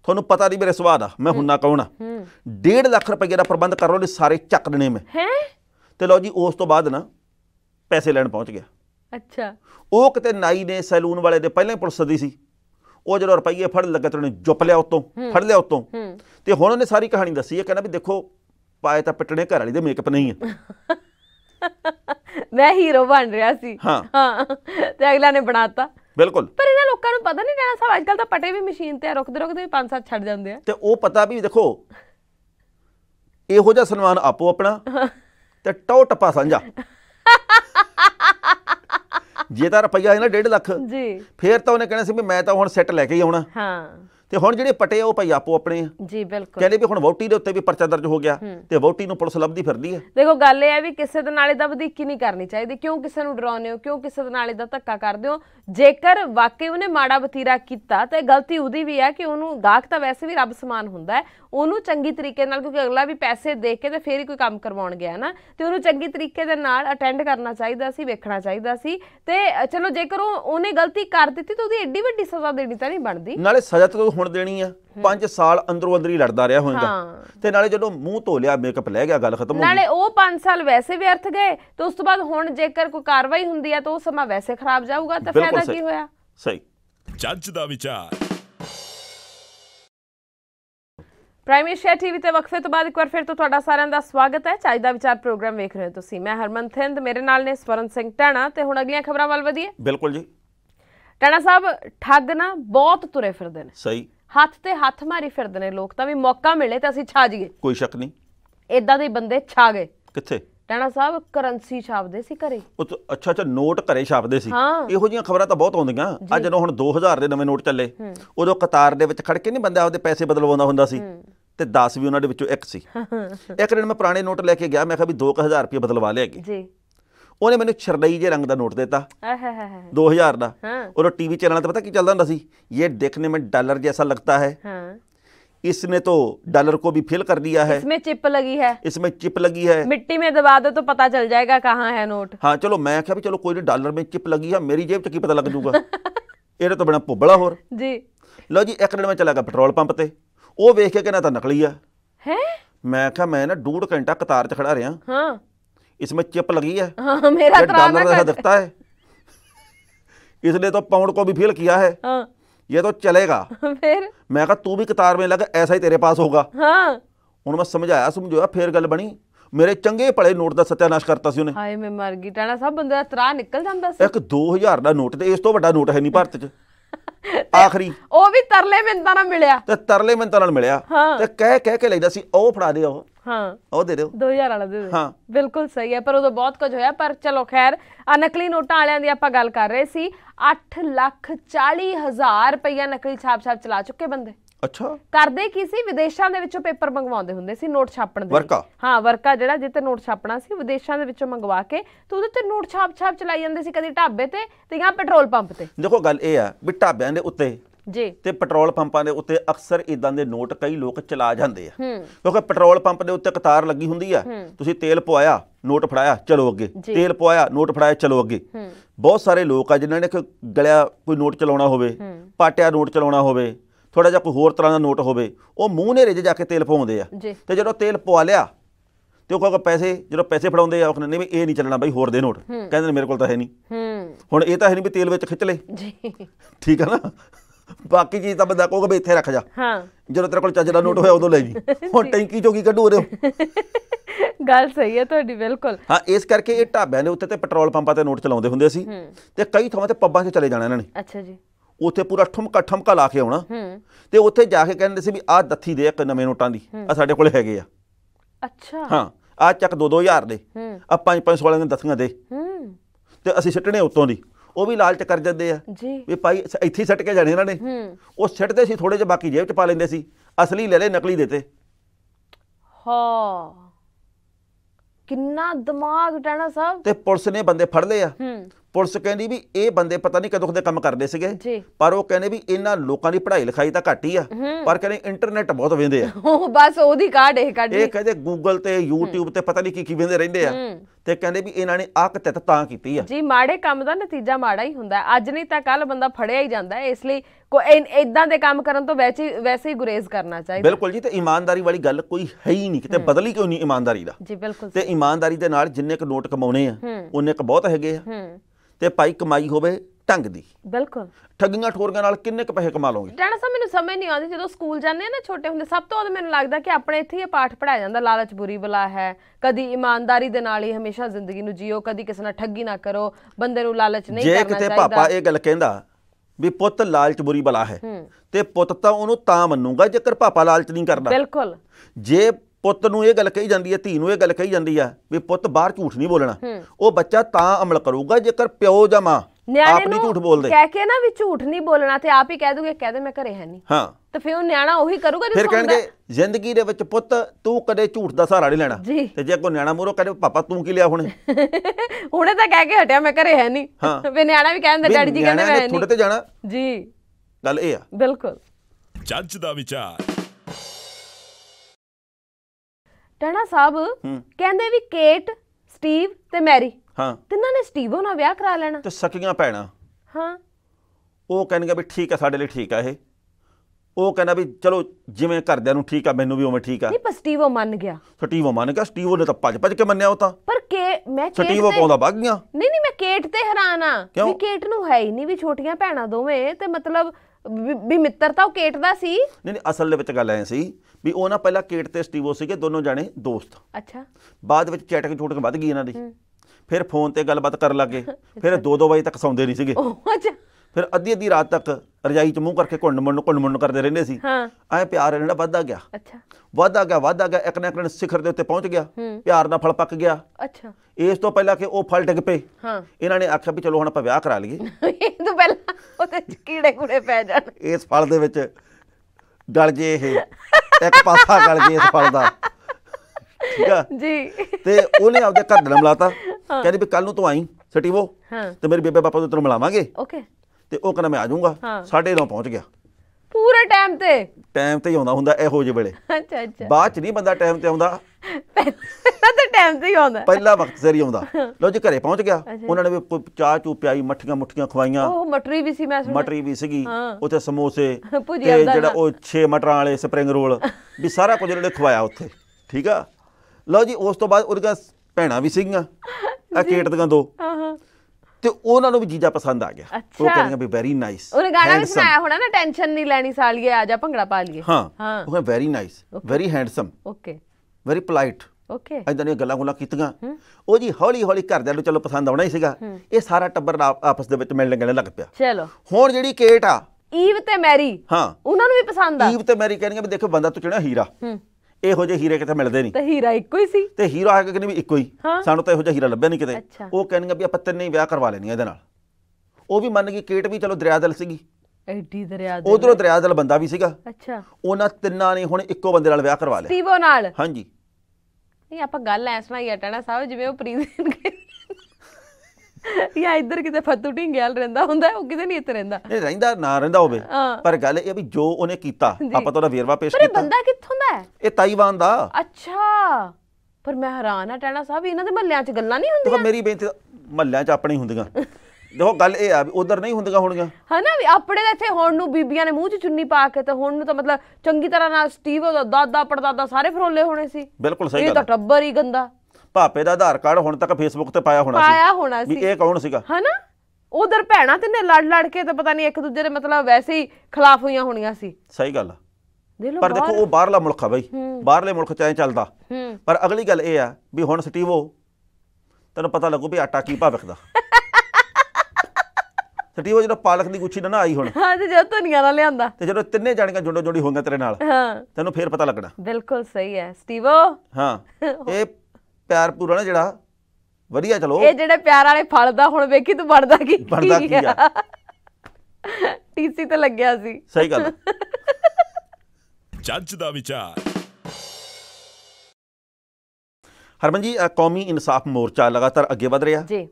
ਤੁਹਾਨੂੰ ਪਤਾ ਨਹੀਂ ਮੇਰੇ ਸੁਭਾਅ ਦਾ ਮੈਂ ਹੁੰਨਾ ਕੌਣ ਆ 1.5 ਲੱਖ ਰੁਪਏ ਦਾ ਪ੍ਰਬੰਧ ਕਰ ਲੋ ਨੇ ਸਾਰੇ ਚੱਕ ਦੇਣੇ ਮੈਂ ਹੈ ਤੇ ਲਓ ਜੀ ਉਸ ਤੋਂ ਬਾਅਦ ਨਾ ਪੈਸੇ ਲੈਣ ਪਹੁੰਚ ਗਿਆ ਅੱਛਾ ਉਹ ਕਿਤੇ ਨਾਈ ਨੇ ਸੈਲੂਨ ਵਾਲੇ ਦੇ ਪਹਿਲਾਂ ਹੀ ਪੁਲਿਸ ਦੀ ਸੀ ਉਹ ਜਿਹੜਾ ਰੁਪਈਏ ਫੜ ਲੱਗਾ ਤੇ ਉਹਨੇ ਜੁੱਪ ਲਿਆ ਉਤੋਂ ਫੜ ਲਿਆ ਉਤੋਂ ਤੇ ਹੁਣ ਉਹਨੇ ਸਾਰੀ ਕਹਾਣੀ ਦੱਸੀ ਹੈ ਕਹਿੰਦਾ ਵੀ ਦੇਖੋ ਪਾਏ ਤਾਂ ਪਟਣੇ ਘਰ ਵਾਲੀ ਦੇ ਮੇਕਅਪ ਨਹੀਂ ਆ ਮੈਂ ਹੀਰੋ ਬਣ ਰਿਹਾ ਸੀ ਹਾਂ ਤੇ ਅਗਲਾ ਨੇ ਬਣਾਤਾ ਬਿਲਕੁਲ ਪਰ ਇਹਨਾਂ ਲੋਕਾਂ ਨੂੰ ਪਤਾ ਨਹੀਂ ਰਹਿਣਾ ਸਭ ਅੱਜਕੱਲ ਤਾਂ ਪਟੇ ਵੀ ਮਸ਼ੀਨ ਤੇ ਰੁਕਦੇ ਰੁਕਦੇ ਵੀ 5-7 ਛੱਡ ਜਾਂਦੇ ਆ ਤੇ ਉਹ ਪਤਾ ਵੀ ਦੇਖੋ ਇਹੋ ਜਿਹਾ ਸਨਮਾਨ ਆਪੋ ਆਪਣਾ ਤੇ ਟੋ ਟੱਪਾ ਸਾਂਝਾ ਜੇ ਤਾਂ ਰੁਪਈਆ ਹੈ ਨਾ 1.5 ਲੱਖ ਜੀ ਫੇਰ ਤਾਂ ਉਹਨੇ ਕਹਿਣਾ ਸੀ ਵੀ ਮੈਂ ਤਾਂ ਹੁਣ ਸੈੱਟ ਲੈ ਕੇ ਹੀ ਆਉਣਾ ਹਾਂ ਤੇ ਹੁਣ ਜਿਹੜੇ ਪਟੇ ਉਹ ਭਾਈ ਆਪੋ ਆਪਣੇ ਆ ਜੀ ਬਿਲਕੁਲ ਕਹਿੰਦੇ ਵੀ ਹੁਣ ਵੋਟੀ ਦੇ ਉੱਤੇ ਵੀ ਪਰਚਾ ਦਰਜ ਹੋ ਗਿਆ ਤੇ ਵੋਟੀ ਨੂੰ ਪੁਲਿਸ ਲੱਭਦੀ ਫਿਰਦੀ ਹੈ ਦੇਖੋ ਗੱਲ ਇਹ ਹੈ ਵੀ ਕਿਸੇ ਦੇ ਨਾਲ ਦਾ ਵਧੀਕੀ ਨਹੀਂ ਕਰਨੀ ਚਾਹੀਦੀ ਕਿਉਂ ਕਿਸੇ ਨੂੰ ਡਰਾਉਨੇ ਹੋ ਕਿਉਂ ਕਿਸੇ ਦੇ ਨਾਲ ਦਾ ਧੱਕਾ ਕਰਦੇ ਹੋ ਜੇਕਰ ਵਾਕਈ ਉਹਨੇ ਮਾੜਾ ਬਤੀਰਾ ਕੀਤਾ ਤੇ ਗਲਤੀ ਉਹਦੀ ਵੀ ਹੈ ਕਿ ਉਹਨੂੰ ਗਾਹਕ ਤਾਂ ਵੈਸੇ ਵੀ ਰੱਬ ਸਮਾਨ ਹੁੰਦਾ ਹੈ ਉਹਨੂੰ ਚੰਗੀ ਤਰੀਕੇ ਨਾਲ ਕਿਉਂਕਿ ਅਗਲਾ ਵੀ ਪੈਸੇ ਦੇ ਕੇ ਤੇ ਫੇਰ ਹੀ ਕੋਈ ਕੰਮ ਕਰਵਾਉਣ ਗਿਆ ਨਾ ਤੇ ਉਹਨੂੰ ਚੰਗੀ ਤਰੀਕੇ ਦੇ ਨਾਲ ਅਟੈਂਡ ਕਰਨਾ ਚਾਹੀਦਾ ਸੀ ਵੇਖਣਾ ਚਾਹੀਦਾ ਸੀ ਤੇ ਚਲੋ ਜੇਕਰ ਉਹਨੇ ਗਲਤੀ ਕਰ ਦਿੱਤੀ ਤਾਂ ਉਹਦੀ ਐਡੀ ਵੱਡੀ ਸਜ਼ਾ ਦੇਣੀ ਤਾਂ ਨਹੀਂ ਬਣਦੀ ਨਾਲੇ ਸਜ਼ਾ ਤਾਂ ਹੁਣ ਦੇਣੀ ਆ 5 ਸਾਲ ਅੰਦਰੋਂ ਅੰਦਰ ਹੀ ਲੜਦਾ ਰਿਹਾ ਹੋਏਗਾ ਤੇ ਨਾਲੇ ਜਦੋਂ ਮੂੰਹ ਧੋ ਲਿਆ ਮੇਕਅਪ ਲੈ ਗਿਆ ਗੱਲ ਖਤਮ ਹੋ ਗਈ ਨਾਲੇ ਉਹ 5 ਸਾਲ ਵੈਸੇ ਵਿਅਰਥ ਗਏ ਤੇ ਉਸ ਤੋਂ ਬਾਅਦ ਹੁਣ ਜੇਕਰ ਕੋਈ ਕਾਰਵਾਈ ਹੁੰਦੀ ਆ ਤਾਂ ਉਹ ਸਮਾਂ ਵੈਸੇ ਖਰਾਬ ਜਾਊਗਾ ਤਾਂ ਫਾਇਦਾ ਕੀ ਹੋਇਆ ਸਹੀ ਜੱਜ ਦਾ ਵਿਚਾਰ ਪ੍ਰਾਈਮ ਏਸ਼ੀਆ ਟੀਵੀ ਤੇ ਵਕਫੇ ਤੋਂ ਬਾਅਦ ਇੱਕ ਵਾਰ ਫਿਰ ਤੋਂ ਤੁਹਾਡਾ ਸਾਰਿਆਂ ਦਾ ਸਵਾਗਤ ਹੈ ਚਾਹੀ ਦਾ ਵਿਚਾਰ ਪ੍ਰੋਗਰਾਮ ਵੇਖ ਰਹੇ ਹੋ ਤੁਸੀਂ ਮੈਂ ਹਰਮਨ ਥਿੰਦ ਮੇਰੇ ਨਾਲ ਨੇ ਸਵਰਨ ਸਿੰਘ ਟਾਣਾ ਤੇ ਹੁਣ ਅਗਲੀਆਂ ਖਬਰਾਂ ਵੱਲ ਵਧੀਏ ਬਿਲਕੁਲ ਜੀ ਟਾਣਾ ਸਾਹਿਬ ਠੱਗ ਨਾ ਬਹੁਤ ਤੁਰੇ ਫਿਰਦੇ ਨੇ ਸਹੀ ਹੱਥ ਤੇ ਹੱਥ ਮਾਰੀ ਫਿਰਦੇ ਨੇ ਲੋਕ ਤਾਂ ਵੀ ਮੌਕਾ ਮਿਲੇ ਤਾਂ ਅਸੀਂ ਛਾ ਜੀਏ ਕੋਈ ਸ਼ੱਕ ਨਹੀਂ ਇਦਾਂ ਦੇ ਬੰਦੇ ਛਾ ਗਏ ਕਿੱਥੇ ਟਾਣਾ ਸਾਹਿਬ ਕਰੰਸੀ ਛਾਪਦੇ ਸੀ ਘਰੇ ਉਹ ਤਾਂ ਅੱਛਾ ਅੱਛਾ ਨੋਟ ਘਰੇ ਛਾਪਦੇ ਸੀ ਇਹੋ ਜੀਆਂ ਖਬਰਾਂ ਤਾਂ ਬਹੁਤ ਆਉਂਦੀਆਂ ਆ ਜਦੋਂ ਹੁਣ 2000 ਦੇ ਨਵੇਂ ਨੋਟ ਚੱਲੇ ਉਦੋਂ ਕਤਾਰ ਦੇ ਵਿੱਚ ਖੜ ਕੇ ਨਹੀਂ ਬੰਦਾ ਆਪਦੇ ਪੈਸੇ ਬਦਲਵਾਉਂਦਾ ਹੁੰਦਾ ਸੀ ਤੇ 10 ਵੀ ਉਹਨਾਂ ਦੇ ਵਿੱਚੋਂ ਇੱਕ ਸੀ ਇੱਕ ਦਿਨ ਮੈਂ ਪੁਰਾਣੇ ਨੋਟ ਲੈ ਕੇ ਗਿਆ ਮੈਂ ਕਿਹਾ ਵੀ 2000 ਰੁਪਏ ਬਦਲਵਾ ਲਿਆ ਜੀ ਉਹਨੇ ਮੈਨੂੰ ਛਰਡਈ ਜੇ ਰੰਗ ਦਾ ਨੋਟ ਦਿੱਤਾ ਆਹ ਹਾ ਹਾ 2000 ਦਾ ਹਾਂ ਉਹ ਟੀਵੀ ਚੈਨਲਾਂ ਤੇ ਪਤਾ ਕੀ ਚੱਲਦਾ ਹੁੰਦਾ ਸੀ ਇਹ ਦੇਖਣੇ ਮੈਂ ਡਾਲਰ ਜੈਸਾ ਲੱਗਦਾ ਹੈ ਹਾਂ ਇਸਨੇ ਤਾਂ ਡਾਲਰ ਕੋ ਵੀ ਫਿਲ ਕਰ ਲਿਆ ਹੈ ਇਸਮੇ ਚਿਪ ਲੱਗੀ ਹੈ ਇਸਮੇ ਚਿਪ ਲੱਗੀ ਹੈ ਮਿੱਟੀ ਮੇ ਦਬਾ ਦੋ ਤਾਂ ਪਤਾ ਚਲ ਜਾਏਗਾ ਕਹਾਂ ਹੈ ਨੋਟ ਹਾਂ ਚਲੋ ਮੈਂ ਕਿਹਾ ਵੀ ਚਲੋ ਕੋਈ ਨਹੀਂ ਡਾਲਰ ਮੇ ਚਿਪ ਲੱਗੀ ਹੈ ਮੇਰੀ ਜੇਬ ਚ ਕੀ ਪਤਾ ਲੱਗ ਜੂਗਾ ਇਹਦੇ ਤੋਂ ਬਿਨਾ ਪੁੱਬਲਾ ਹੋਰ ਜੀ ਲਓ ਜੀ ਇੱਕ ਦਿਨ ਮੈਂ ਚਲਾ ਗਿਆ ਪੈਟਰੋਲ ਪੰਪ ਤੇ ਉਹ ਵੇਖ ਕੇ ਕਹਿੰਦਾ ਤਾਂ ਨਕਲੀ ਆ ਹੈ ਮੈਂ ਕਿਹਾ ਮੈਂ ਨਾ 2 ਘੰਟਾ ਕਤਾਰ 'ਚ ਖੜਾ ਰਿਆਂ ਹਾਂ इसमें चिप लगी है हाँ, मेरा डॉलर ऐसा दिखता है इसलिए तो पाउंड को भी फील किया है हाँ, ये तो चलेगा फिर मैं कहा तू भी कतार में लगा ऐसा ही तेरे पास होगा हाँ ਹੁਣ ਮੈਂ ਸਮਝਾਇਆ ਸਮਝੋਇਆ ਫੇਰ ਗੱਲ ਬਣੀ ਮੇਰੇ ਚੰਗੇ ਭਲੇ ਨੋਟ ਦਾ ਸਤਿਆਨਾਸ਼ ਕਰਤਾ ਸੀ ਉਹਨੇ ਹਾਏ ਮੈਂ ਮਰ ਗਈ ਟਾਣਾ ਸਭ ਬੰਦੇ ਦਾ ਤਰਾ ਨਿਕਲ ਜਾਂਦਾ ਸੀ ਇੱਕ 2000 ਦਾ ਨੋਟ ਤੇ ਇਸ ਤੋਂ ਵੱਡਾ ਨੋਟ ਹੈ ਨਹੀਂ ਭਾਰਤ 'ਚ ਆਖਰੀ ਉਹ ਵੀ ਤਰਲੇ ਮਿੰਤਾਂ ਨਾਲ ਮਿਲਿਆ ਤੇ ਤਰਲੇ ਮਿੰਤਾਂ ਨਾਲ ਮਿਲਿਆ ਹਾਂ ਤੇ ਕਹਿ ਕਹਿ ਕੇ ਲੈਂਦਾ ਸੀ ਉਹ ਫੜਾ ਦੇ ਉਹ ਹਾਂ ਉਹ ਦੇ ਦਿਓ 2000 ਵਾਲਾ ਦੇ ਦਿਓ ਹਾਂ ਬਿਲਕੁਲ ਸਹੀ ਹੈ ਪਰ ਉਹਦਾ ਬਹੁਤ ਕੁਝ ਹੋਇਆ ਪਰ ਚਲੋ ਖੈਰ ਆ ਨਕਲੀ ਨੋਟਾਂ ਵਾਲਿਆਂ ਦੀ ਆਪਾਂ ਗੱਲ ਕਰ ਰਹੇ ਸੀ 8 ਲੱਖ 40 ਹਜ਼ਾਰ ਰੁਪਈਆ ਨਕਲੀ ਛਾਪ ਛਾਪ ਚਲਾ ਚੁੱਕੇ ਬੰਦੇ ਅੱਛਾ ਕਰਦੇ ਕੀ ਸੀ ਵਿਦੇਸ਼ਾਂ ਦੇ ਵਿੱਚੋਂ ਪੇਪਰ ਮੰਗਵਾਉਂਦੇ ਹੁੰਦੇ ਸੀ ਨੋਟ ਛਾਪਣ ਦੇ ਵਰਕਾ ਹਾਂ ਵਰਕਾ ਜਿਹੜਾ ਜਿੱਤੇ ਨੋਟ ਛਾਪਣਾ ਸੀ ਵਿਦੇਸ਼ਾਂ ਦੇ ਵਿੱਚੋਂ ਮੰਗਵਾ ਕੇ ਤੇ ਉਹਦੇ ਤੇ ਨੋਟ ਛਾਪ ਛਾਪ ਚਲਾਈ ਜਾਂਦੇ ਸੀ ਕਦੀ ਢਾਬੇ ਤੇ ਤੇ ਜਾਂ ਪੈਟਰੋਲ ਪੰਪ ਤੇ ਦੇਖੋ ਗੱਲ ਇਹ ਆ ਵੀ ਢਾਬਿਆਂ ਦੇ ਉੱਤੇ ਜੀ ਤੇ ਪੈਟਰੋਲ ਪੰਪਾਂ ਦੇ ਉੱਤੇ ਅਕਸਰ ਇਦਾਂ ਦੇ ਨੋਟ ਕਈ ਲੋਕ ਚਲਾ ਜਾਂਦੇ ਆ ਕਿਉਂਕਿ ਪੈਟਰੋਲ ਪੰਪ ਦੇ ਉੱਤੇ ਕਤਾਰ ਲੱਗੀ ਹੁੰਦੀ ਆ ਤੁਸੀਂ ਤੇਲ ਪਵਾਇਆ ਨੋਟ ਫੜਾਇਆ ਚਲੋ ਅੱਗੇ ਤੇਲ ਪਵਾਇਆ ਨੋਟ ਫੜਾਇਆ ਚਲੋ ਅੱਗੇ ਬਹੁਤ ਸਾਰੇ ਲੋਕ ਆ ਜਿਨ੍ਹਾਂ ਨੇ ਕਿ ਗਲਿਆ ਕੋਈ ਨੋਟ ਚਲਾਉਣਾ ਹੋਵੇ ਪਾਟਿਆ ਨੋਟ ਚਲਾਉਣਾ ਹੋਵੇ ਥੋੜਾ ਜਿਹਾ ਕੋਈ ਹੋਰ ਤਰ੍ਹਾਂ ਦਾ ਨੋਟ ਹੋਵੇ ਉਹ ਮੂੰਹ ਨੇਰੇ 'ਚ ਜਾ ਕੇ ਤੇਲ ਪਵਾਉਂਦੇ ਆ ਤੇ ਜਦੋਂ ਤੇਲ ਪਵਾ ਲਿਆ ਤੇ ਉਹ ਕਹਿੰਦਾ ਪੈਸੇ ਜਦੋਂ ਪੈਸੇ ਫੜਾਉਂਦੇ ਆ ਉਹ ਕਹਿੰਦੇ ਨਹੀਂ ਇਹ ਨਹੀਂ ਚੱਲਣਾ ਬਾਈ ਹੋਰ ਦੇ ਨੋਟ ਕਹਿੰਦੇ ਨੇ ਮੇਰੇ ਕੋਲ ਤਾਂ ਹੈ ਨਹੀਂ ਹੁਣ ਇਹ ਤਾਂ ਹੈ ਨਹੀਂ ਵੀ ਤੇਲ ਵਿੱਚ ਖਿੱਚ ਲੇ ਜੀ ਠੀਕ ਹੈ ਨਾ ਬਾਕੀ ਚੀਜ਼ ਤਾਂ ਬੰਦਾ ਕਹੂਗਾ ਵੀ ਇੱਥੇ ਰੱਖ ਜਾ ਹਾਂ ਜਦੋਂ ਤੇਰੇ ਕੋਲ ਚੱਜ ਦਾ ਨੋਟ ਹੋਇਆ ਉਦੋਂ ਲੈ ਜੀ ਹੁਣ ਟੈਂਕੀ ਚੋਂ ਕੀ ਕੱਢੂ ਰਹੇ ਗੱਲ ਸਹੀ ਹੈ ਤੁਹਾਡੀ ਬਿਲਕੁਲ ਹਾਂ ਇਸ ਕਰਕੇ ਇਹ ਢਾਬਿਆਂ ਦੇ ਉੱਤੇ ਤੇ ਪੈਟਰੋਲ ਪੰਪਾਂ ਤੇ ਨੋਟ ਚਲਾਉਂਦੇ ਹੁੰਦੇ ਸੀ ਤੇ ਕਈ ਥਾਵਾਂ ਤੇ ਪੱਬਾਂ 'ਚ ਚਲੇ ਜਾਣਾ ਇਹਨਾਂ ਨੇ ਅੱਛਾ ਜੀ ਉੱਥੇ ਪੂਰਾ ਠਮਕਾ ਠਮਕਾ ਲਾ ਕੇ ਆਉਣਾ ਹੂੰ ਤੇ ਉੱਥੇ ਜਾ ਕੇ ਕਹਿੰਦੇ ਸੀ ਵੀ ਆਹ ਦੱਥੀ ਦੇ ਇੱਕ ਨਵੇਂ ਨੋਟਾਂ ਦੀ ਆ ਸਾਡੇ ਕੋਲੇ ਹੈਗੇ ਆ ਅੱਛਾ ਹਾਂ ਆ ਚੱਕ 2-2000 ਦੇ ਆ 5-500 ਵਾਲਿਆਂ ਦੇ ਦੱਥੀਆਂ ਦੇ ਹੂੰ ਤੇ ਅਸੀਂ ਛੱਟਣੇ ਉੱਤੋਂ ਦੀ ਉਹ ਵੀ ਲਾਲਚ ਕਰ ਜਾਂਦੇ ਆ ਜੀ ਵੀ ਭਾਈ ਇੱਥੇ ਸੱਟ ਕੇ ਜਾਣੇ ਇਹਨਾਂ ਨੇ ਉਹ ਸੱਟਦੇ ਸੀ ਥੋੜੇ ਜਿਹਾ ਬਾਕੀ ਜੇਬ 'ਚ ਪਾ ਲੈਂਦੇ ਸੀ ਅਸਲੀ ਲੈ ਲੈ ਨਕਲੀ ਦੇਤੇ ਹਾਂ ਕਿੰਨਾ ਦਿਮਾਗ ਟਾਣਾ ਸਾਹਿਬ ਤੇ ਪੁਲਿਸ ਨੇ ਬੰਦੇ ਫੜ ਲਏ ਆ ਪੁਲਿਸ ਕਹਿੰਦੀ ਵੀ ਇਹ ਬੰਦੇ ਪਤਾ ਨਹੀਂ ਕਦੋਂ ਦੇ ਕੰਮ ਕਰਦੇ ਸੀਗੇ ਪਰ ਉਹ ਕਹਿੰਦੇ ਵੀ ਇਹਨਾਂ ਲੋਕਾਂ ਦੀ ਪੜ੍ਹਾਈ ਲਿਖਾਈ ਤਾਂ ਘੱਟ ਹੀ ਆ ਪਰ ਕਹਿੰਦੇ ਇੰਟਰਨੈਟ ਬਹੁਤ ਵੇਂਦੇ ਆ ਉਹ ਬਸ ਉਹਦੀ ਕਾਢ ਇਹ ਕੱਢ ਇਹ ਕਹਿੰਦੇ ਗੂਗਲ ਤੇ YouTube ਤੇ ਪਤਾ ਨਹੀਂ ਕੀ ਕੀ ਵੇਂਦੇ ਰਹਿੰਦੇ ਆ ਤੇ ਕਹਿੰਦੇ ਵੀ ਇਹਨਾਂ ਨੇ ਆਹ ਕਤਿਤ ਤਾਂ ਕੀਤੀ ਆ ਜੀ ਮਾੜੇ ਕੰਮ ਦਾ ਨਤੀਜਾ ਮਾੜਾ ਹੀ ਹੁੰਦਾ ਅੱਜ ਨਹੀਂ ਤਾਂ ਕੱਲ ਬੰਦਾ ਫੜਿਆ ਹੀ ਜਾਂਦਾ ਇਸ ਲਈ ਕੋਈ ਇਦਾਂ ਦੇ ਕੰਮ ਕਰਨ ਤੋਂ ਵੈਸੇ ਵੈਸੇ ਹੀ ਗੁਰੇਜ਼ ਕਰਨਾ ਚਾਹੀਦਾ ਬਿਲਕੁਲ ਜੀ ਤੇ ਇਮਾਨਦਾਰੀ ਵਾਲੀ ਗੱਲ ਕੋਈ ਹੈ ਹੀ ਨਹੀਂ ਕਿਤੇ ਬਦਲੀ ਕਿਉਂ ਨਹੀਂ ਇਮਾਨਦਾਰੀ ਦਾ ਜੀ ਬਿਲਕੁਲ ਤੇ ਇਮਾਨਦਾਰੀ ਦੇ ਨਾਲ ਜਿੰਨੇ ਕ ਨੋਟ ਕਮਾਉਣੇ ਆ ਉਹਨੇ ਕ ਬਹੁਤ ਹੈਗੇ ਆ ਤੇ ਭਾਈ ਕਮਾਈ ਹੋਵੇ ਢੰਗ ਦੀ ਬਿਲਕੁਲ ਠੱਗੀਆਂ ਠੋਰੀਆਂ ਨਾਲ ਕਿੰਨੇ ਕੁ ਪੈਸੇ ਕਮਾ ਲਓਗੇ ਜਾਨਾ ਸਾ ਮੈਨੂੰ ਸਮਝ ਨਹੀਂ ਆਉਂਦੀ ਜਦੋਂ ਸਕੂਲ ਜਾਂਦੇ ਆ ਨਾ ਛੋਟੇ ਹੁੰਦੇ ਸਭ ਤੋਂ ਵੱਧ ਮੈਨੂੰ ਲੱਗਦਾ ਕਿ ਆਪਣੇ ਇੱਥੇ ਹੀ ਪਾਠ ਪੜਾਇਆ ਜਾਂਦਾ ਲਾਲਚ ਬੁਰੀ ਬਲਾ ਹੈ ਕਦੀ ਇਮਾਨਦਾਰੀ ਦੇ ਨਾਲ ਹੀ ਹਮੇਸ਼ਾ ਜ਼ਿੰਦਗੀ ਨੂੰ ਜੀਓ ਕਦੀ ਕਿਸੇ ਨਾਲ ਠੱਗੀ ਨਾ ਕਰੋ ਬੰਦੇ ਨੂੰ ਲਾਲਚ ਨਹੀਂ ਕਰਨਾ ਚਾਹੀਦਾ ਜੇ ਕਿਤੇ ਪਾਪਾ ਇਹ ਗੱਲ ਕਹਿੰਦਾ ਵੀ ਪੁੱਤ ਲਾਲਚ ਬੁਰੀ ਬਲਾ ਹੈ ਤੇ ਪੁੱਤ ਤਾਂ ਉਹਨੂੰ ਤਾਂ ਮੰਨੂਗਾ ਜੇਕਰ ਪਾਪਾ ਲਾਲਚ ਨਹੀਂ ਕਰਦਾ ਬਿਲਕੁਲ ਜੇ ਪੁੱਤ ਨੂੰ ਇਹ ਗੱਲ ਕਹੀ ਜਾਂਦੀ ਹੈ ਧੀ ਨੂੰ ਇਹ ਗੱਲ ਕਹੀ ਜਾਂਦੀ ਹੈ ਵੀ ਪੁੱਤ ਬਾਹਰ ਝੂਠ ਨਹੀਂ ਬੋਲਣਾ ਉਹ ਬੱਚਾ ਤਾਂ ਅਮਲ ਕਰੂਗਾ ਜੇਕਰ ਪਿਓ ਜਾਂ ਮਾਂ ਨਿਆਣੇ ਨੂੰ ਝੂਠ ਬੋਲਦੇ ਕਹਿ ਕੇ ਨਾ ਵੀ ਝੂਠ ਨਹੀਂ ਬੋਲਣਾ ਤੇ ਆਪ ਹੀ ਕਹਿ ਦੋਗੇ ਕਹਿ ਦੇ ਮੈਂ ਘਰੇ ਹੈ ਨਹੀਂ ਹਾਂ ਤੇ ਫਿਰ ਉਹ ਨਿਆਣਾ ਉਹੀ ਕਰੂਗਾ ਜੋ ਫਿਰ ਕਹਿੰਦੇ ਜ਼ਿੰਦਗੀ ਦੇ ਵਿੱਚ ਪੁੱਤ ਤੂੰ ਕਦੇ ਝੂਠ ਦਾ ਸਹਾਰਾ ਨਹੀਂ ਲੈਣਾ ਤੇ ਜੇ ਕੋਈ ਨਿਆਣਾ ਮੂਰੋ ਕਹੇ ਪਾਪਾ ਤੂੰ ਕੀ ਲਿਆ ਹੁਣੇ ਹੁਣੇ ਤਾਂ ਕਹਿ ਕੇ ਹਟਿਆ ਮੈਂ ਘਰੇ ਹੈ ਨਹੀਂ ਵੀ ਨਿਆਣਾ ਵੀ ਕਹਿੰਦਾ ਡੈਡੀ ਜੀ ਕਹਿੰਦੇ ਮੈਂ ਨਹੀਂ ਥੋੜੇ ਤੇ ਜਾਣਾ ਜੀ ਗੱਲ ਇਹ ਆ ਬਿਲਕੁਲ ਜੱਜ ਦਾ ਵਿਚਾਰ ਟਣਾ ਸਾਹਿਬ ਕਹਿੰਦੇ ਵੀ ਕੇਟ ਸਟੀਵ ਤੇ ਮੈਰੀ ਹਾਂ ਤਿੰਨਾਂ ਨੇ ਸਟੀਵੋ ਨਾਲ ਵਿਆਹ ਕਰਾ ਲੈਣਾ ਤੇ ਸਕੀਆਂ ਪੈਣਾ ਹਾਂ ਉਹ ਕਹਿਣਗੇ ਵੀ ਠੀਕ ਹੈ ਸਾਡੇ ਲਈ ਠੀਕ ਹੈ ਇਹ ਉਹ ਕਹਿੰਦਾ ਵੀ ਚਲੋ ਜਿਵੇਂ ਘਰਦਿਆਂ ਨੂੰ ਠੀਕ ਆ ਮੈਨੂੰ ਵੀ ਉਵੇਂ ਠੀਕ ਆ ਨਹੀਂ ਪਰ ਸਟੀਵੋ ਮੰਨ ਗਿਆ ਸਟੀਵੋ ਮੰਨ ਗਿਆ ਸਟੀਵੋ ਨੇ ਤਾਂ ਭੱਜ ਭੱਜ ਕੇ ਮੰਨਿਆ ਉਹ ਤਾਂ ਪਰ ਕੇ ਮੈਂ ਕੇਟ ਸਟੀਵੋ ਪਾਉਂਦਾ ਵਗ ਗਿਆ ਨਹੀਂ ਨਹੀਂ ਮੈਂ ਕੇਟ ਤੇ ਹੈਰਾਨ ਆ ਵੀ ਕੇਟ ਨੂੰ ਹੈ ਹੀ ਨਹੀਂ ਵੀ ਛੋਟੀਆਂ ਭੈਣਾਂ ਦੋਵੇਂ ਤੇ ਮਤਲਬ ਵੀ ਮਿੱਤਰਤਾ ਉਹ ਕੇਟ ਦਾ ਸੀ ਨਹੀਂ ਨਹੀਂ ਅਸਲ ਦੇ ਵਿੱਚ ਗੱਲ ਐ ਸੀ ਵੀ ਉਹ ਨਾ ਪਹਿਲਾਂ ਕੇਟ ਤੇ ਸਟੀਵੋ ਸੀਗੇ ਦੋਨੋਂ ਜਾਣੇ ਦੋਸਤ ਅੱਛਾ ਬਾਅਦ ਵਿੱਚ ਚੈਟਿੰਗ ਕੇ ਵੱਧ ਗਈ ਇਹਨਾਂ ਦੀ ਫਿਰ ਫੋਨ ਤੇ ਗੱਲਬਾਤ ਕਰਨ ਲੱਗੇ ਫਿਰ 2-2 ਵਜੇ ਤੱਕ ਸੌਂਦੇ ਨਹੀਂ ਸੀਗੇ ਅੱਛਾ ਫਿਰ ਅੱਧੀ ਅੱਧੀ ਰਾਤ ਤੱਕ ਰਜਾਈ ਚ ਮੂੰਹ ਕਰਕੇ ਘੁੰਡ ਮੁੰਡ ਘੁੰਡ ਮੁੰਡ ਕਰਦੇ ਰਹਿੰਦੇ ਸੀ ਹਾਂ ਐ ਪਿਆਰ ਇਹਨਾਂ ਦਾ ਵਧਦਾ ਗਿਆ ਅੱਛਾ ਵਧਦਾ ਗਿਆ ਵਧਦਾ ਗਿਆ ਇੱਕ ਨਾ ਇੱਕ ਸਿਖਰ ਦੇ ਉੱਤੇ ਪਹੁੰਚ ਗਿਆ ਪਿਆਰ ਦਾ ਫਲ ਪੱਕ ਗਿਆ ਅੱਛਾ ਇਸ ਤੋਂ ਪਹਿਲਾਂ ਕਿ ਉਹ ਫਲ ਡਿੱਗ ਪਏ ਹਾਂ ਇਹਨਾਂ ਨੇ ਆਖਿਆ ਵੀ ਚਲੋ ਹੁਣ ਆਪਾਂ ਵਿਆਹ ਕਰਾ ਲਈਏ ਇਹ ਤੋਂ ਪਹਿਲਾਂ ਉਹਦੇ ਕੀੜੇ ਕੂੜੇ ਪੈ ਜਾਣ ਇਸ ਫਲ ਦੇ ਵਿੱਚ ਗਲ ਜੇ ਇਹ ਇੱਕ ਪਾਸਾ ਗਲ ਜੇ ਇਸ ਫਲ ਦਾ ਠੀਕ ਆ ਜੀ ਤੇ ਉਹਨੇ ਆਪਦੇ ਘਰ ਨਾਲ ਮਿਲਾਤਾ ਕਹਿੰਦੀ ਵੀ ਕੱਲ ਨੂੰ ਤੂੰ ਆਈ ਸਟੀਵੋ ਹਾਂ ਤੇ ਮੇਰੇ ਬੇਬੇ ਪਾਪਾ ਨੂੰ ਤੈਨੂੰ ਮਿਲਾਵਾਂਗੇ ਓਕੇ ਤੇ ਉਹ ਕਹਿੰਦਾ ਮੈਂ ਆ ਜਾਊਂਗਾ ਸਾਡੇ ਨਾਲ ਪਹੁੰਚ ਗਿਆ ਪੂਰੇ ਟਾਈਮ ਤੇ ਟਾਈਮ ਤੇ ਹੀ ਆਉਂਦਾ ਹੁੰਦਾ ਇਹੋ ਜਿਹੇ ਵੇਲੇ ਅੱਛਾ ਅੱਛਾ ਬਾਅਦ ਚ ਨਹੀਂ ਬੰਦਾ ਟਾਈਮ ਤੇ ਆਉਂਦਾ ਪਹਿਲਾਂ ਤਾਂ ਟਾਈਮ ਤੇ ਹੀ ਆਉਂਦਾ ਪਹਿਲਾ ਵਕਤ ਸਿਰ ਹੀ ਆਉਂਦਾ ਲੋ ਜੀ ਘਰੇ ਪਹੁੰਚ ਗਿਆ ਉਹਨਾਂ ਨੇ ਵੀ ਚਾਹ ਚੂ ਪਿਆਈ ਮੱਠੀਆਂ ਮੁੱਠੀਆਂ ਖਵਾਈਆਂ ਉਹ ਮਟਰੀ ਵੀ ਸੀ ਮੈਂ ਸੁਣਿਆ ਮਟਰੀ ਵੀ ਸੀਗੀ ਉੱਥੇ ਸਮੋਸੇ ਤੇ ਜਿਹੜਾ ਉਹ 6 ਮਟਰਾਂ ਵਾਲੇ ਸਪਰਿੰਗ ਰੋਲ ਵੀ ਸਾਰਾ ਕੁਝ ਜਿਹੜੇ ਖਵਾਇਆ ਉੱਥੇ ਠੀਕ ਆ ਲਓ ਜੀ ਉਸ ਤੋਂ ਬਾਅਦ ਉਹਦੀਆਂ ਭੈਣਾਂ ਵੀ ਸੀਗੀਆਂ ਆ ਕੇਟ ਦੀਆਂ ਦੋ ਤੇ ਉਹਨਾਂ ਨੂੰ ਵੀ ਜੀਜਾ ਪਸੰਦ ਆ ਗਿਆ ਉਹ ਕਹਿੰਦੀਆਂ ਵੀ ਵੈਰੀ ਨਾਈਸ ਉਹਨੇ ਗਾਣਾ ਵੀ ਸੁਣਾਇਆ ਹੋਣਾ ਨਾ ਟੈਨਸ਼ਨ ਨਹੀਂ ਲੈਣੀ ਸਾਲੀਏ ਆ ਜਾ ਭੰਗੜਾ ਪਾ ਲਈਏ ਹਾਂ ਉਹ very nice very handsome okay very polite okay ਐਦਾਂ ਦੀਆਂ ਗੱਲਾਂ ਗੁਲਾ ਕੀਤੀਆਂ ਉਹ ਜੀ ਹੌਲੀ ਹੌਲੀ ਘਰਦਿਆਂ ਨੂੰ ਚਲੋ ਪਸੰਦ ਆਉਣਾ ਹੀ ਸੀਗਾ ਇਹ ਸਾਰਾ ਟੱਬਰ ਆਪਸ ਦੇ ਵਿੱਚ ਮਿਲਣ ਗਿਲਣ ਲੱਗ ਪਿਆ ਚਲੋ ਹੁਣ ਜਿਹੜੀ ਕੇਟ ਆ ਈਵ ਤੇ ਮੈਰੀ ਹਾਂ ਉਹਨਾਂ ਨੂੰ ਵੀ ਪਸੰਦ ਆ ਈਵ ਤੇ ਮੈਰੀ ਕਹਿੰਦੀਆਂ ਵੀ ਦੇਖੋ ਬੰਦਾ ਤੂੰ ਚੜਿਆ ਹੀਰਾ ਇਹੋ ਜਿਹੇ ਹੀਰੇ ਕਿਤੇ ਮਿਲਦੇ ਨਹੀਂ ਤੇ ਹੀਰਾ ਇੱਕੋ ਹੀ ਸੀ ਤੇ ਹੀਰਾ ਹੈ ਕਿ ਨਹੀਂ ਵੀ ਇੱਕੋ ਹੀ ਸਾਨੂੰ ਤਾਂ ਇਹੋ ਜਿਹਾ ਹੀਰਾ ਲੱਭਿਆ ਨਹੀਂ ਕਿਤੇ ਉਹ ਕਹਿਣਗੇ ਵੀ ਆਪਾਂ ਤਿੰਨੇ ਹੀ ਵਿਆਹ ਕਰਵਾ ਲੈਣੀ ਇਹਦੇ ਨਾਲ ਉਹ ਵੀ ਮੰਨ ਗਈ ਕੇਟ ਵੀ ਚਲੋ ਦਰਿਆਦਲ ਸੀਗੀ ਐਡੀ ਦਰਿਆਦਲ ਉਧਰੋਂ ਦਰਿਆਦਲ ਬੰਦਾ ਵੀ ਸੀਗਾ ਅੱਛਾ ਉਹਨਾਂ ਤਿੰਨਾਂ ਨੇ ਹੁਣ ਇੱਕੋ ਬੰਦੇ ਨਾਲ ਵਿਆਹ ਕਰਵਾ ਲਿਆ ਸਟੀਵੋ ਨਾਲ ਹਾਂਜੀ ਨਹੀਂ ਆਪਾਂ ਗੱਲ ਐਸਣਾ ਹੀ ਅਟਣਾ ਸਾਹਿਬ ਜਿਵੇਂ ਉਹ ਪ੍ਰੀਜ਼ੈਂਟ ਯਾ ਇੱਧਰ ਕਿਤੇ ਫੱਤੂ ਢਿੰਗਿਆਲ ਰਹਿੰਦਾ ਹੁੰਦਾ ਉਹ ਕਿਤੇ ਨਹੀਂ ਇੱਥੇ ਰਹਿੰਦਾ ਇਹ ਰਹਿੰਦਾ ਨਾ ਰਹਿੰਦਾ ਹੋਵੇ ਪਰ ਗੱਲ ਇਹ ਵੀ ਜੋ ਉਹਨੇ ਕੀਤਾ ਆਪਾਂ ਤਾਂ ਉਹਦਾ ਵੇਰਵਾ ਪੇਸ਼ ਕੀਤਾ ਪਰ ਬੰਦਾ ਕਿੱਥੋਂ ਦਾ ਹੈ ਇਹ ਤਾਈਵਾਨ ਦਾ ਅੱਛਾ ਪਰ ਮੈਂ ਹੈਰਾਨ ਆ ਟੈਣਾ ਸਾਹਿਬ ਇਹਨਾਂ ਦੇ ਮਹੱਲਿਆਂ 'ਚ ਗੱਲਾਂ ਨਹੀਂ ਹੁੰਦੀਆਂ ਦੇਖੋ ਮੇਰੀ ਬੇਨਤੀ ਮਹੱਲਿਆਂ 'ਚ ਆਪਣੇ ਹੁੰਦੀਆਂ ਦੇਖੋ ਗੱਲ ਇਹ ਆ ਵੀ ਉਧਰ ਨਹੀਂ ਹੁੰਦੀਆਂ ਹੋਣਗੀਆਂ ਹਨਾ ਵੀ ਆਪਣੇ ਦਾ ਇੱਥੇ ਹੁਣ ਨੂੰ ਬੀਬੀਆਂ ਨੇ ਮੂੰਹ 'ਚ ਚੁੰਨੀ ਪਾ ਕੇ ਤੇ ਹੁਣ ਨੂੰ ਤਾਂ ਮਤਲਬ ਚੰਗੀ ਤਰ੍ਹਾਂ ਨਾਲ ਸਟੀਵ ਉਹਦਾ ਦਾਦਾ ਪੜਦਾਦਾ ਸਾਰੇ ਫਰੋਲੇ ਹੋਣੇ ਸੀ ਬਿਲਕੁਲ ਸਹੀ ਗੱਲ ਇਹ ਤਾਂ ਟੱਬਰ ਹੀ ਗੰਦਾ ਭਾਪੇ ਦਾ ਆਧਾਰ ਕਾਰਡ ਹੁਣ ਤੱਕ ਫੇਸਬੁੱਕ ਤੇ ਪਾਇਆ ਹੋਣਾ ਸੀ ਪਾਇਆ ਹੋਣਾ ਵੀ ਸੀ ਇਹ ਕੌਣ ਸੀਗਾ ਹਨਾ ਉਧਰ ਭੈਣਾ ਤੇ ਨੇ ਲੜ ਲੜ ਕੇ ਤਾਂ ਪਤਾ ਨਹੀਂ ਇੱਕ ਦੂਜੇ ਦੇ ਮਤਲਬ ਵੈਸੇ ਹੀ ਖਿਲਾਫ ਹੋਈਆਂ ਹੋਣੀਆਂ ਸੀ ਸਹੀ ਗੱਲ ਪਰ ਦੇਖੋ ਉਹ ਬਾਹਰਲਾ ਮੁਲਕ ਆ ਬਈ ਬਾਹਰਲੇ ਮੁਲਕ ਚ ਐ ਚੱਲਦਾ ਪਰ ਅਗਲੀ ਗੱਲ ਇਹ ਆ ਵੀ ਹੁਣ ਸਟੀਵੋ ਤੈਨੂੰ ਪਤਾ ਲੱਗੂ ਵੀ ਆਟਾ ਕੀ ਭਾਵ ਵਿਕਦਾ ਸਟੀਵੋ ਜਿਹੜਾ ਪਾਲਕ ਦੀ ਗੁੱਛੀ ਨਾ ਆਈ ਹੁਣ ਹਾਂ ਤੇ ਜਦੋਂ ਧਨੀਆ ਨਾਲ ਲਿਆਂਦਾ ਤੇ ਜਦੋਂ ਤਿੰਨੇ ਜਾਣੀਆਂ ਜੁੰਡੋ ਜੁੜੀ ਹੋਈਆਂ ਤੇਰੇ ਨਾਲ ਹਾਂ ਤੈਨੂੰ ਫੇਰ ਪਤਾ ਲੱਗਣਾ ਬਿਲਕੁਲ ਸਹੀ ਹੈ ਸਟੀਵੋ ਹਾਂ ਇਹ ਪਿਆਰ ਪੂਰਾ ਨਾ ਜਿਹੜਾ ਵਧੀਆ ਚਲੋ ਇਹ ਜਿਹੜੇ ਪਿਆਰ ਵਾਲੇ ਫਲ ਦਾ ਹੁਣ ਵੇਖੀ ਤੂੰ ਬਣਦਾ ਕੀ ਬਣਦਾ ਕੀ ਆ ਟੀਸੀ ਤੇ ਲੱਗਿਆ ਸੀ ਸਹੀ ਗੱਲ ਜੱਜ ਦਾ ਵਿਚਾਰ ਹਰਮਨ ਜੀ ਕੌਮੀ ਇਨਸਾਫ ਮੋਰਚਾ ਲਗਾਤਾਰ ਅੱਗੇ ਵਧ ਰਿਹਾ ਜੀ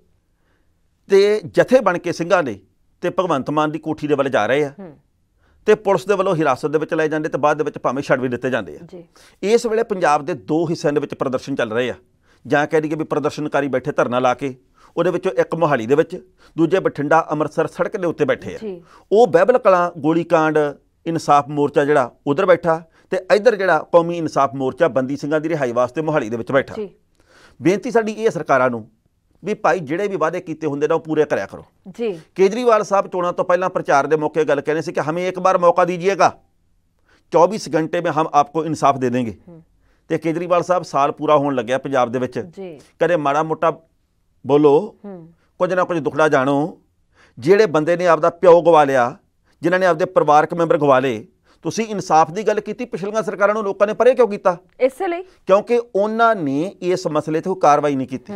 ਤੇ ਜਥੇ ਬਣ ਕੇ ਸਿੰਘਾਂ ਦੇ ਤੇ ਭਗਵੰਤ ਮਾਨ ਦੀ ਕੋਠੀ ਦੇ ਵੱਲ ਜਾ ਰਹੇ ਆ ਤੇ ਪੁਲਿਸ ਦੇ ਵੱਲੋਂ ਹਿਰਾਸਤ ਦੇ ਵਿੱਚ ਲਏ ਜਾਂਦੇ ਤੇ ਬਾਅਦ ਦੇ ਵਿੱਚ ਭਾਵੇਂ ਛੱਡ ਵੀ ਦਿੱਤੇ ਜਾਂਦੇ ਆ ਜੀ ਇਸ ਵੇਲੇ ਪੰਜਾਬ ਦੇ ਦੋ ਹਿੱਸਿਆਂ ਦੇ ਵਿੱਚ ਪ੍ਰਦਰਸ਼ਨ ਚੱਲ ਰਹੇ ਆ ਜਾਂ ਕਹਿ ਦਈਏ ਵੀ ਪ੍ਰਦਰਸ਼ਨਕਾਰੀ ਬੈਠੇ ਧਰਨਾ ਲਾ ਕੇ ਉਹਦੇ ਵਿੱਚੋਂ ਇੱਕ ਮੋਹਾਲੀ ਦੇ ਵਿੱਚ ਦੂਜੇ ਬਠਿੰਡਾ ਅੰਮ੍ਰਿਤਸਰ ਸੜਕ ਦੇ ਉੱਤੇ ਬੈਠੇ ਆ ਉਹ ਬਹਿਬਲ ਕਲਾਂ ਗੋਲੀकांड ਇਨਸਾਫ ਮੋਰਚਾ ਜਿਹੜਾ ਉਧਰ ਬੈਠਾ ਤੇ ਇੱਧਰ ਜਿਹੜਾ ਕੌਮੀ ਇਨਸਾਫ ਮੋਰਚਾ ਬੰਦੀ ਸਿੰਘਾਂ ਦੀ ਰਿਹਾਈ ਵਾਸਤੇ ਮੋਹਾਲੀ ਦੇ ਵਿੱਚ ਬੈਠਾ ਬੇਨਤੀ ਸਾਡੀ ਇਹ ਸਰਕਾਰਾਂ ਨੂੰ ਵੀ ਭਾਈ ਜਿਹੜੇ ਵੀ ਵਾਅਦੇ ਕੀਤੇ ਹੁੰਦੇ ਨੇ ਉਹ ਪੂਰੇ ਕਰਿਆ ਕਰੋ ਜੀ ਕੇਜਰੀਵਾਲ ਸਾਹਿਬ ਚੋਣਾਂ ਤੋਂ ਪਹਿਲਾਂ ਪ੍ਰਚਾਰ ਦੇ ਮੌਕੇ ਗੱਲ ਕਹਿੰਦੇ ਸੀ ਕਿ ਹਮੇ ਇੱਕ ਵਾਰ ਮੌਕਾ ਦੀਜੀਏਗਾ 24 ਘੰਟੇ ਮੇਂ ਹਮ ਆਪਕੋ ਇਨਸਾਫ ਦੇ ਦੇਂਗੇ ਤੇ ਕੇਜਰੀਵਾਲ ਸਾਹਿਬ ਸਾਲ ਪੂਰਾ ਹੋਣ ਲੱਗਿਆ ਪੰਜਾਬ ਦੇ ਵਿੱਚ ਜੀ ਕਦੇ ਮਾੜਾ ਮੋਟਾ ਬੋਲੋ ਕੁਝ ਨਾ ਕੁਝ ਦੁਖੜਾ ਜਾਣੋ ਜਿਹੜੇ ਬੰਦੇ ਨੇ ਆਪਦਾ ਪਿਓ ਗਵਾ ਲਿਆ ਜਿਨ੍ਹਾਂ ਨੇ ਆਪਦੇ ਪਰਿਵਾਰਕ ਮੈਂਬਰ ਗਵਾ ਲਏ ਤੁਸੀਂ ਇਨਸਾਫ ਦੀ ਗੱਲ ਕੀਤੀ ਪਿਛਲੀਆਂ ਸਰਕਾਰਾਂ ਨੂੰ ਲੋਕਾਂ ਨੇ ਪਰੇ ਕਿਉਂ ਕੀਤਾ ਇਸੇ ਲਈ ਕਿਉਂਕਿ ਉਹਨਾਂ ਨੇ ਇਸ ਮਸਲੇ ਤੇ ਕੋਈ ਕਾਰਵਾਈ ਨਹੀਂ ਕੀਤੀ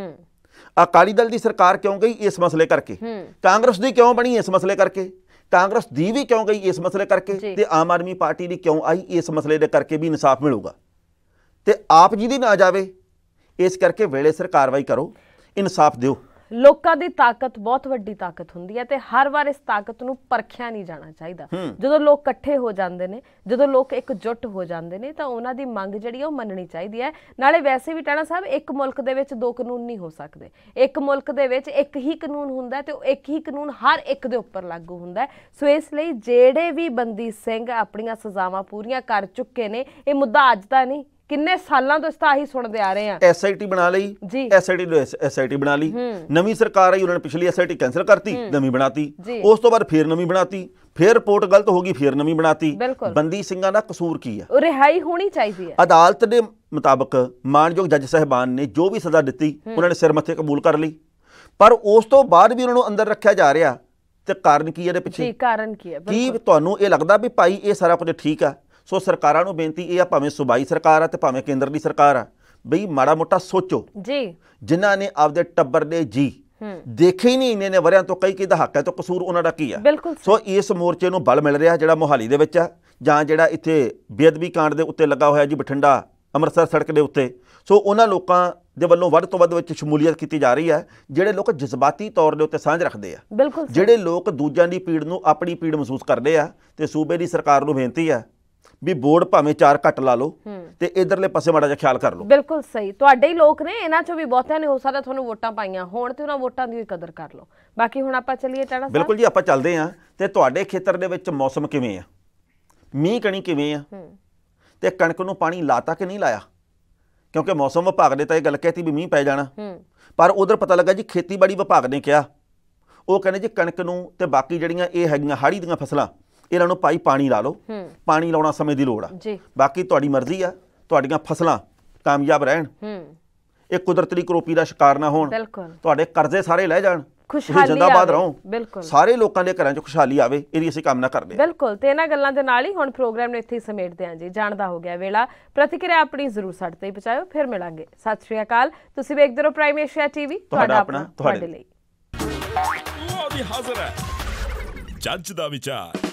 ਅਕਾਲੀ ਦਲ ਦੀ ਸਰਕਾਰ ਕਿਉਂ ਗਈ ਇਸ ਮਸਲੇ ਕਰਕੇ ਕਾਂਗਰਸ ਦੀ ਕਿਉਂ ਬਣੀ ਇਸ ਮਸਲੇ ਕਰਕੇ ਕਾਂਗਰਸ ਦੀ ਵੀ ਕਿਉਂ ਗਈ ਇਸ ਮਸਲੇ ਕਰਕੇ ਤੇ ਆਮ ਆਦਮੀ ਪਾਰਟੀ ਦੀ ਕਿਉਂ ਆਈ ਇਸ ਮਸਲੇ ਦੇ ਕਰਕੇ ਵੀ ਇਨਸਾਫ ਮਿਲੂਗਾ ਤੇ ਆਪ ਜੀ ਦੀ ਨਾ ਜਾਵੇ ਇਸ ਕਰਕੇ ਵੇਲੇ ਸਿਰ ਕਾਰਵਾਈ ਕਰੋ ਇਨਸਾਫ ਦਿਓ ਲੋਕਾਂ ਦੀ ਤਾਕਤ ਬਹੁਤ ਵੱਡੀ ਤਾਕਤ ਹੁੰਦੀ ਹੈ ਤੇ ਹਰ ਵਾਰ ਇਸ ਤਾਕਤ ਨੂੰ ਪਰਖਿਆ ਨਹੀਂ ਜਾਣਾ ਚਾਹੀਦਾ ਜਦੋਂ ਲੋਕ ਇਕੱਠੇ ਹੋ ਜਾਂਦੇ ਨੇ ਜਦੋਂ ਲੋਕ ਇੱਕ ਜੁੱਟ ਹੋ ਜਾਂਦੇ ਨੇ ਤਾਂ ਉਹਨਾਂ ਦੀ ਮੰਗ ਜਿਹੜੀ ਉਹ ਮੰਨਣੀ ਚਾਹੀਦੀ ਹੈ ਨਾਲੇ ਵੈਸੇ ਵੀ ਟਾਣਾ ਸਾਹਿਬ ਇੱਕ ਮੁਲਕ ਦੇ ਵਿੱਚ ਦੋ ਕਾਨੂੰਨ ਨਹੀਂ ਹੋ ਸਕਦੇ ਇੱਕ ਮੁਲਕ ਦੇ ਵਿੱਚ ਇੱਕ ਹੀ ਕਾਨੂੰਨ ਹੁੰਦਾ ਤੇ ਉਹ ਇੱਕ ਹੀ ਕਾਨੂੰਨ ਹਰ ਇੱਕ ਦੇ ਉੱਪਰ ਲਾਗੂ ਹੁੰਦਾ ਸੋ ਇਸ ਲਈ ਜਿਹੜੇ ਵੀ ਬੰਦੀ ਸਿੰਘ ਆਪਣੀਆਂ ਸਜ਼ਾਵਾਂ ਪੂਰੀਆਂ ਕਰ ਚੁੱਕੇ ਨੇ ਇਹ ਮੁੱਦਾ ਅੱਜ ਦਾ ਨਹੀਂ ਕਿੰਨੇ ਸਾਲਾਂ ਤੋਂ ਇਸਤਾ ਹੀ ਸੁਣਦੇ ਆ ਰਹੇ ਆ ਐਸਆਈਟੀ ਬਣਾ ਲਈ ਐਸਆਈਟੀ ਨੂੰ ਐਸਆਈਟੀ ਬਣਾ ਲਈ ਨਵੀਂ ਸਰਕਾਰ ਆਈ ਉਹਨਾਂ ਨੇ ਪਿਛਲੀ ਐਸਆਈਟੀ ਕੈਨਸਲ ਕਰਤੀ ਨਵੀਂ ਬਣਾਤੀ ਉਸ ਤੋਂ ਬਾਅਦ ਫੇਰ ਨਵੀਂ ਬਣਾਤੀ ਫੇਰ ਰਿਪੋਰਟ ਗਲਤ ਹੋ ਗਈ ਫੇਰ ਨਵੀਂ ਬਣਾਤੀ ਬੰਦੀ ਸਿੰਘਾਂ ਦਾ ਕਸੂਰ ਕੀ ਆ ਰਿਹਾਈ ਹੋਣੀ ਚਾਹੀਦੀ ਹੈ ਅਦਾਲਤ ਦੇ ਮੁਤਾਬਕ ਮਾਨਯੋਗ ਜੱਜ ਸਹਿਬਾਨ ਨੇ ਜੋ ਵੀ ਸਜ਼ਾ ਦਿੱਤੀ ਉਹਨਾਂ ਨੇ ਸਿਰ ਮੱਥੇ ਕਬੂਲ ਕਰ ਲਈ ਪਰ ਉਸ ਤੋਂ ਬਾਅਦ ਵੀ ਉਹਨਾਂ ਨੂੰ ਅੰਦਰ ਰੱਖਿਆ ਜਾ ਰਿਹਾ ਤੇ ਕਾਰਨ ਕੀ ਹੈ ਇਹਦੇ ਪਿੱਛੇ ਕੀ ਕਾਰਨ ਕੀ ਹੈ ਕੀ ਤੁਹਾਨੂੰ ਇਹ ਲੱਗਦਾ ਵੀ ਭਾਈ ਇਹ ਸਾਰਾ ਕੁਝ ਠੀਕ ਆ ਸੋ ਸਰਕਾਰਾਂ ਨੂੰ ਬੇਨਤੀ ਇਹ ਆ ਭਾਵੇਂ ਸੁਬਾਈ ਸਰਕਾਰ ਆ ਤੇ ਭਾਵੇਂ ਕੇਂਦਰ ਦੀ ਸਰਕਾਰ ਆ ਬਈ ਮਾੜਾ ਮੋਟਾ ਸੋਚੋ ਜੀ ਜਿਨ੍ਹਾਂ ਨੇ ਆਪਦੇ ਟੱਬਰ ਦੇ ਜੀ ਦੇਖੇ ਹੀ ਨਹੀਂ ਇਹਨੇ ਨੇ ਵਰਿਆਂ ਤੋਂ ਕਈ ਕਿਦਾ ਹੱਕ ਹੈ ਤੇ ਕਸੂਰ ਉਹਨਾਂ ਦਾ ਕੀ ਆ ਸੋ ਇਸ ਮੋਰਚੇ ਨੂੰ ਬਲ ਮਿਲ ਰਿਹਾ ਜਿਹੜਾ ਮੋਹਾਲੀ ਦੇ ਵਿੱਚ ਆ ਜਾਂ ਜਿਹੜਾ ਇੱਥੇ ਬੇਅਦਬੀ ਕਾਂਡ ਦੇ ਉੱਤੇ ਲੱਗਾ ਹੋਇਆ ਜੀ ਬਠਿੰਡਾ ਅੰਮ੍ਰਿਤਸਰ ਸੜਕ ਦੇ ਉੱਤੇ ਸੋ ਉਹਨਾਂ ਲੋਕਾਂ ਦੇ ਵੱਲੋਂ ਵੱਧ ਤੋਂ ਵੱਧ ਵਿੱਚ ਸ਼ਮੂਲੀਅਤ ਕੀਤੀ ਜਾ ਰਹੀ ਹੈ ਜਿਹੜੇ ਲੋਕ ਜਜ਼ਬਾਤੀ ਤੌਰ ਦੇ ਉੱਤੇ ਸਾਂਝ ਰੱਖਦੇ ਆ ਜਿਹੜੇ ਲੋਕ ਦੂਜਿਆਂ ਦੀ ਪੀੜ ਨੂੰ ਆਪਣੀ ਪੀੜ ਮਹਿਸੂਸ ਕਰਦੇ ਆ ਤੇ ਸੂਬੇ ਦੀ ਸਰਕਾਰ ਨੂੰ ਬੇਨਤੀ ਆ ਵੀ ਬੋਰਡ ਭਾਵੇਂ ਚਾਰ ਘੱਟ ਲਾ ਲਓ ਤੇ ਇਧਰਲੇ ਪਾਸੇ ਮਾੜਾ ਜਿਹਾ ਖਿਆਲ ਕਰ ਲਓ ਬਿਲਕੁਲ ਸਹੀ ਤੁਹਾਡੇ ਹੀ ਲੋਕ ਨੇ ਇਹਨਾਂ ਚੋਂ ਵੀ ਬਹੁਤਿਆਂ ਨੇ ਹੋ ਸਕਦਾ ਤੁਹਾਨੂੰ ਵੋਟਾਂ ਪਾਈਆਂ ਹੋਣ ਤੇ ਉਹਨਾਂ ਵੋਟਾਂ ਦੀ ਵੀ ਕਦਰ ਕਰ ਲਓ ਬਾਕੀ ਹੁਣ ਆਪਾਂ ਚੱਲੀਏ ਟਾੜਾ ਸਾਹਿਬ ਬਿਲਕੁਲ ਜੀ ਆਪਾਂ ਚੱਲਦੇ ਆਂ ਤੇ ਤੁਹਾਡੇ ਖੇਤਰ ਦੇ ਵਿੱਚ ਮੌਸਮ ਕਿਵੇਂ ਆ ਮੀਂਹ ਕਣੀ ਕਿਵੇਂ ਆ ਤੇ ਕਣਕ ਨੂੰ ਪਾਣੀ ਲਾਤਾ ਕਿ ਨਹੀਂ ਲਾਇਆ ਕਿਉਂਕਿ ਮੌਸਮ ਵਿਭਾਗ ਨੇ ਤਾਂ ਇਹ ਗੱਲ ਕਹਿਤੀ ਵੀ ਮੀਂਹ ਪੈ ਜਾਣਾ ਪਰ ਉਧਰ ਪਤਾ ਲੱਗਾ ਜੀ ਖੇਤੀਬਾੜੀ ਵਿਭਾਗ ਨੇ ਕਿਹਾ ਉਹ ਕਹਿੰਦੇ ਜੀ ਕਣਕ ਨੂੰ ਤੇ ਬਾਕੀ ਜਿਹੜੀਆਂ ਇਹ ਹੈਗੀਆਂ ਹਾੜੀ ਦੀਆਂ ਫਸਲਾਂ ਇਹਨਾਂ ਨੂੰ ਪਾਈ ਪਾਣੀ ਲਾ ਲਓ ਪਾਣੀ ਲਾਉਣਾ ਸਮੇਂ ਦੀ ਲੋੜ ਆ ਬਾਕੀ ਤੁਹਾਡੀ ਮਰਜ਼ੀ ਆ ਤੁਹਾਡੀਆਂ ਫਸਲਾਂ ਕਾਮਯਾਬ ਰਹਿਣ ਇਹ ਕੁਦਰਤੀ ਕਰੋਪੀ ਦਾ ਸ਼ਿਕਾਰ ਨਾ ਹੋਣ ਤੁਹਾਡੇ ਕਰਜ਼ੇ ਸਾਰੇ ਲੈ ਜਾਣ ਖੁਸ਼ਹਾਲੀ ਜਿੰਦਾਬਾਦ ਰਹੋ ਬਿਲਕੁਲ ਸਾਰੇ ਲੋਕਾਂ ਦੇ ਘਰਾਂ 'ਚ ਖੁਸ਼ਹਾਲੀ ਆਵੇ ਇਹਦੀ ਅਸੀਂ ਕਾਮਨਾ ਕਰਦੇ ਹਾਂ ਬਿਲਕੁਲ ਤੇ ਇਹਨਾਂ ਗੱਲਾਂ ਦੇ ਨਾਲ ਹੀ ਹੁਣ ਪ੍ਰੋਗਰਾਮ ਨੂੰ ਇੱਥੇ ਹੀ ਸਮੇਟਦੇ ਹਾਂ ਜੀ ਜਾਣਦਾ ਹੋ ਗਿਆ ਵੇਲਾ ਪ੍ਰਤੀਕਿਰਿਆ ਆਪਣੀ ਜ਼ਰੂਰ ਸਾਡੇ ਤੇ ਪਹੁੰਚਾਓ ਫਿਰ ਮਿਲਾਂਗੇ ਸਤਿ ਸ਼੍ਰੀ ਅਕਾਲ ਤੁਸੀਂ ਵੇਖਦੇ ਰਹੋ ਪ੍ਰਾਈਮ ਏਸ਼ੀਆ ਟੀਵੀ ਤੁਹਾਡਾ ਆਪਣਾ ਤੁਹਾਡੇ ਲਈ ਉਹ ਵੀ ਹਾਜ਼ਰ ਹੈ ਜੱਜ ਦਾ ਵਿਚਾਰ